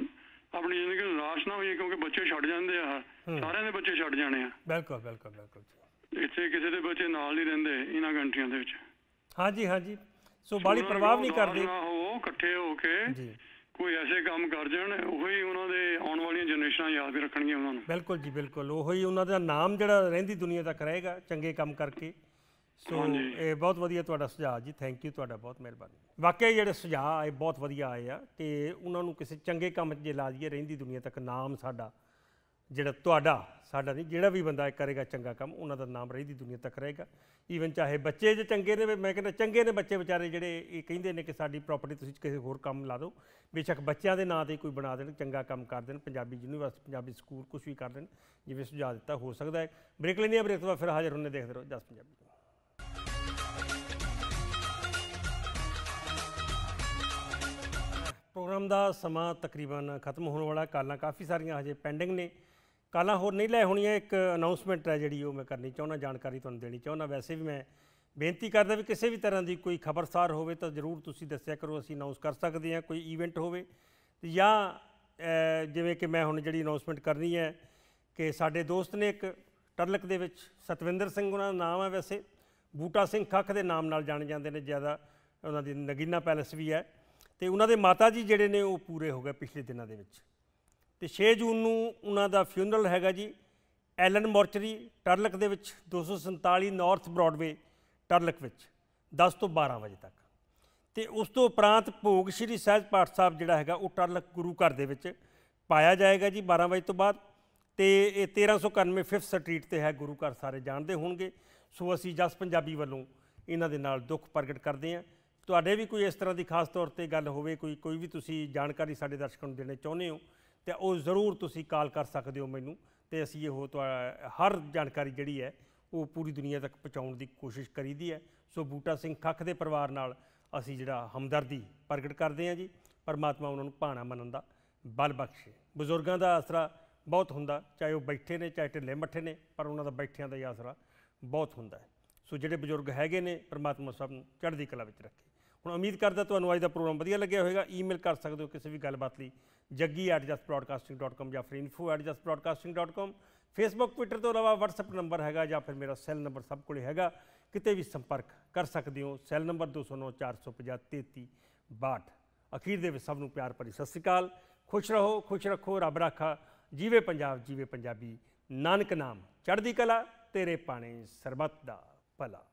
ਆਪਣੀ ਜ਼ਿੰਦਗੀ ਨਿਰਾਸ਼ ਨਾ ਹੋਈਏ ਕਿਉਂਕਿ ਬੱਚੇ ਛੱਡ ਜਾਂਦੇ ਆ ਸਾਰਿਆਂ ਦੇ ਬੱਚੇ ਛੱਡ ਜਾਣੇ ਆ ਬਿਲਕੁਲ ਬਿਲਕੁਲ ਬਿਲਕੁਲ ਇੱਥੇ ਕਿਸੇ ਦੇ ਬੱਚੇ ਨਾਲ ਨਹੀਂ ਰਹਿੰਦੇ ਇਹਨਾਂ ਕੰਟਰੀਆਂ ਦੇ ਵਿੱਚ ਹਾਂਜੀ ਹਾਂਜੀ ਸੋ ਬਾਲੀ ਪ੍ਰਭਾਵ ਨਹੀਂ ਕਰਦੇ ਨਾ ਹੋ ਇਕੱਠੇ ਹੋ ਕੇ ਜੀ ਕੋਈ ਐਸੇ ਕੰਮ ਕਰ ਜਾਣ ਉਹੀ ਉਹਨਾਂ ਦੇ ਆਉਣ ਵਾਲੀਆਂ ਜਨਰੇਸ਼ਨਾਂ ਯਾਦ ਰੱਖਣਗੀਆਂ ਉਹਨਾਂ ਨੂੰ ਬਿਲਕੁਲ ਜੀ ਬਿਲਕੁਲ ਉਹੀ ਉਹਨਾਂ ਦਾ ਨਾਮ ਜਿਹੜਾ ਰਹਿੰਦੀ ਦੁਨੀਆ ਤੱਕ ਰਹੇਗਾ ਚੰਗੇ ਕੰਮ ਕਰਕੇ ਸੋ ਇਹ ਬਹੁਤ ਵਧੀਆ ਤੁਹਾਡਾ ਸੁਝਾਅ ਜੀ ਥੈਂਕ ਯੂ ਤੁਹਾਡਾ ਬਹੁਤ ਮਿਹਰਬਾਨੀ ਵਾਕਈ ਜਿਹੜੇ ਸੁਝਾਅ ਆਏ ਬਹੁਤ ਵਧੀਆ ਆਏ ਆ ਤੇ ਉਹਨਾਂ ਨੂੰ ਕਿਸੇ ਚੰਗੇ ਕੰਮ 'ਚ ਜੇ ਲਾ ਦਈਏ ਰਹਿੰਦੀ ਦੁਨੀਆ ਤੱਕ ਨਾਮ ਸਾਡਾ ਜਿਹੜਾ ਤੁਹਾਡਾ ਸਾਡਾ ਨਹੀਂ ਜਿਹੜਾ ਵੀ ਬੰਦਾ ਕਰੇਗਾ ਚੰਗਾ ਕੰਮ ਉਹਨਾਂ ਦਾ ਨਾਮ ਰਹਿੰਦੀ ਦੁਨੀਆ ਤੱਕ ਰਹੇਗਾ ਈਵਨ ਚਾਹੇ ਬੱਚੇ ਜੇ ਚੰਗੇ ਨੇ ਮੈਂ ਕਹਿੰਦਾ ਚੰਗੇ ਨੇ ਬੱਚੇ ਵਿਚਾਰੇ ਜਿਹੜੇ ਇਹ ਕਹਿੰਦੇ ਨੇ ਕਿ ਸਾਡੀ ਪ੍ਰਾਪਰਟੀ ਤੁਸੀਂ ਕਿਸੇ ਹੋਰ ਕੰਮ ਲਾ ਦਿਓ ਬੇਸ਼ੱਕ ਬੱਚਿਆਂ ਦੇ ਨਾਂ ਤੇ ਕੋਈ ਬਣਾ ਦੇਣ ਚੰਗਾ ਕੰਮ ਕਰ ਦੇਣ ਪੰਜਾਬੀ ਯੂਨੀਵਰਸਿਟੀ ਪੰਜਾਬੀ ਸਕੂਲ ਕੁਝ ਵੀ ਕਰ ਦੇਣ ਜਿਵੇਂ ਸੁਝਾਅ ਦਿੱਤਾ ਹੋ ਸਕਦਾ ਹੈ ਬ੍ਰੇਕ ਲੈਣੀ ਹੈ ਬ੍ਰੇਕ ਤੋਂ ਬਾਅਦ ਫਿਰ ਹਾਜ਼ਰ ਹੁੰਨੇ ਦੇਖਦੇ ਰਹੋ ਜਸ ਪੰਜਾਬੀ ਪ੍ਰੋਗਰਾਮ ਦਾ ਸਮਾਂ ਤਕਰੀਬਨ ਖਤਮ ਹੋਣ ਵਾਲਾ ਕਾਲਾਂ ਕਾਫੀ ਸਾਰੀਆਂ ਹਜੇ ਪੈਂਡਿੰਗ ਨੇ ਕਾਲਾਂ ਹੋਰ ਨਹੀਂ ਲੈ ਹੋਣੀਆਂ ਇੱਕ ਅਨਾਉਂਸਮੈਂਟ ਹੈ ਜਿਹੜੀ ਉਹ ਮੈਂ ਕਰਨੀ ਚਾਹੁੰਦਾ ਜਾਣਕਾਰੀ ਤੁਹਾਨੂੰ ਦੇਣੀ ਚਾਹੁੰਦਾ ਵੈਸੇ ਵੀ ਮੈਂ ਬੇਨਤੀ ਕਰਦਾ ਵੀ ਕਿਸੇ ਵੀ ਤਰ੍ਹਾਂ ਦੀ ਕੋਈ ਖਬਰਸਾਰ ਹੋਵੇ ਤਾਂ ਜ਼ਰੂਰ ਤੁਸੀਂ ਦੱਸਿਆ ਕਰੋ ਅਸੀਂ ਅਨਾਉਂਸ ਕਰ ਸਕਦੇ ਹਾਂ ਕੋਈ ਇਵੈਂਟ ਹੋਵੇ ਜਾਂ ਜਿਵੇਂ ਕਿ ਮੈਂ ਹੁਣ ਜਿਹੜੀ ਅਨਾਉਂਸਮੈਂਟ ਕਰਨੀ ਹੈ ਕਿ ਸਾਡੇ ਦੋਸਤ ਨੇ ਇੱਕ ਟਰਲਕ ਦੇ ਵਿੱਚ ਸਤਵਿੰਦਰ ਸਿੰਘ ਉਹਨਾਂ ਦਾ ਨਾਮ ਹੈ ਵੈਸੇ ਬੂਟਾ ਸਿੰਘ ਖੱਖ ਦੇ ਨਾਮ ਨਾਲ ਜਾਣੇ ਜਾਂਦੇ ਨੇ ਜ਼ਿਆਦਾ ਉਹਨਾਂ ਦੀ ਨਗੀਨਾ ਪੈਲਸ ਵੀ ਹੈ ਤੇ ਉਹਨਾਂ ਦੇ ਮਾਤਾ ਜੀ ਜਿਹੜੇ ਨੇ ਉਹ ਪੂਰੇ ਹੋ ਗਏ ਪਿਛਲੇ ਦਿਨਾਂ ਦੇ ਵਿੱਚ ਤੇ 6 ਜੂਨ ਨੂੰ ਉਹਨਾਂ ਦਾ ਫਿਊਨਰਲ ਹੈਗਾ ਜੀ ਐਲਨ ਮੋਰਚਰੀ ਟਰਲਕ ਦੇ ਵਿੱਚ 247 ਨਾਰਥ ਬ੍ਰੌਡਵੇ ਟਰਲਕ ਵਿੱਚ 10 ਤੋਂ 12 ਵਜੇ ਤੱਕ ਤੇ ਉਸ ਤੋਂ ਉਪਰੰਤ ਭੋਗ ਸ਼੍ਰੀ ਸਹਿਜ ਪਾਠ ਸਾਹਿਬ ਜਿਹੜਾ ਹੈਗਾ ਉਹ ਟਰਲਕ ਗੁਰੂ ਘਰ ਦੇ ਵਿੱਚ ਪਾਇਆ ਜਾਏਗਾ ਜੀ 12 ਵਜੇ ਤੋਂ ਬਾਅਦ ਤੇ ਇਹ 1391 5th ਸਟਰੀਟ ਤੇ ਹੈ ਗੁਰੂ ਘਰ ਸਾਰੇ ਜਾਣਦੇ ਹੋਣਗੇ ਸੋ ਅਸੀਂ ਜਸ ਪੰਜਾਬੀ ਵੱਲੋਂ ਇਹਨਾਂ ਦੇ ਨਾਲ ਦੁੱਖ ਪ੍ਰਗਟ ਕਰਦੇ ਹਾਂ ਤੁਹਾਡੇ ਵੀ ਕੋਈ ਇਸ ਤਰ੍ਹਾਂ ਦੀ ਖਾਸ ਤੌਰ ਤੇ ਗੱਲ ਹੋਵੇ ਕੋਈ ਕੋਈ ਵੀ ਤੁਸੀਂ ਜਾਣਕਾਰੀ ਸਾਡੇ ਦਰਸ਼ਕਾਂ ਨੂੰ ਦੇਣਾ ਚਾਹੁੰਦੇ ਹੋ ਤੇ ਉਹ ਜ਼ਰੂਰ ਤੁਸੀਂ ਕਾਲ ਕਰ ਸਕਦੇ ਹੋ ਮੈਨੂੰ ਤੇ ਅਸੀਂ ਇਹ ਹਰ ਜਾਣਕਾਰੀ ਜਿਹੜੀ ਹੈ ਉਹ ਪੂਰੀ ਦੁਨੀਆ ਤੱਕ ਪਹੁੰਚਾਉਣ ਦੀ ਕੋਸ਼ਿਸ਼ ਕਰੀਦੀ ਹੈ ਸੋ ਬੂਟਾ ਸਿੰਘ ਖੱਖ ਦੇ ਪਰਿਵਾਰ ਨਾਲ ਅਸੀਂ ਜਿਹੜਾ ਹਮਦਰਦੀ ਪ੍ਰਗਟ ਕਰਦੇ ਹਾਂ ਜੀ ਪਰਮਾਤਮਾ ਉਹਨਾਂ ਨੂੰ ਭਾਣਾ ਮੰਨਣ ਦਾ ਬਲ ਬਖਸ਼ੇ ਬਜ਼ੁਰਗਾਂ ਦਾ ਆਸਰਾ ਬਹੁਤ ਹੁੰਦਾ ਚਾਹੇ ਉਹ ਬੈਠੇ ਨੇ ਚਾਹੇ ਢਿੱਲੇ ਮੱਠੇ ਨੇ ਪਰ ਉਹਨਾਂ ਦਾ ਬੈਠਿਆਂ ਦਾ ਆਸਰਾ ਬਹੁਤ ਹੁੰਦਾ ਸੋ ਜਿਹੜੇ ਬਜ਼ੁਰਗ ਹੈਗੇ ਨੇ ਪਰਮਾਤਮਾ ਸਭ ਨੂੰ ਚੜ੍ਹਦੀ ਕਲਾ ਵਿੱਚ ਰੱਖੇ ਹੁਣ ਉਮੀਦ ਕਰਦਾ ਤੁਹਾਨੂੰ ਅੱਜ ਦਾ ਪ੍ਰੋਗਰਾਮ ਵਧੀਆ ਲੱਗਿਆ ਹੋਵੇਗਾ ਈਮੇਲ ਕਰ ਸਕਦੇ ਹੋ ਕਿਸੇ ਵੀ ਗੱਲਬਾਤ ਲਈ jaggi@justbroadcasting.com ਜਾਂ ਫਿਰ info@justbroadcasting.com ਫੇਸਬੁੱਕ ਟਵਿੱਟਰ ਤੋਂ ਇਲਾਵਾ WhatsApp ਨੰਬਰ ਹੈਗਾ ਜਾਂ ਫਿਰ ਮੇਰਾ ਸੈੱਲ ਨੰਬਰ ਸਭ ਕੋਲੇ ਹੈਗਾ ਕਿਤੇ ਵੀ ਸੰਪਰਕ ਕਰ ਸਕਦੇ ਹੋ ਸੈੱਲ ਨੰਬਰ 2094503362 ਅਖੀਰ ਦੇ ਵਿੱਚ ਸਭ ਨੂੰ ਪਿਆਰ ਭਰੀ ਸਤਿ ਸ੍ਰੀ ਅਕਾਲ ਖੁਸ਼ ਰਹੋ ਖੁਸ਼ ਰੱਖੋ ਰੱਬ ਰਾਖਾ ਜੀਵੇ ਪੰਜਾਬ ਜੀਵੇ ਪੰਜਾਬੀ ਨਾਨਕ ਨਾਮ ਚੜ੍ਹਦੀ ਕਲਾ ਤੇਰੇ ਪਾਣੇ ਸਰਬੱਤ ਦਾ ਭਲਾ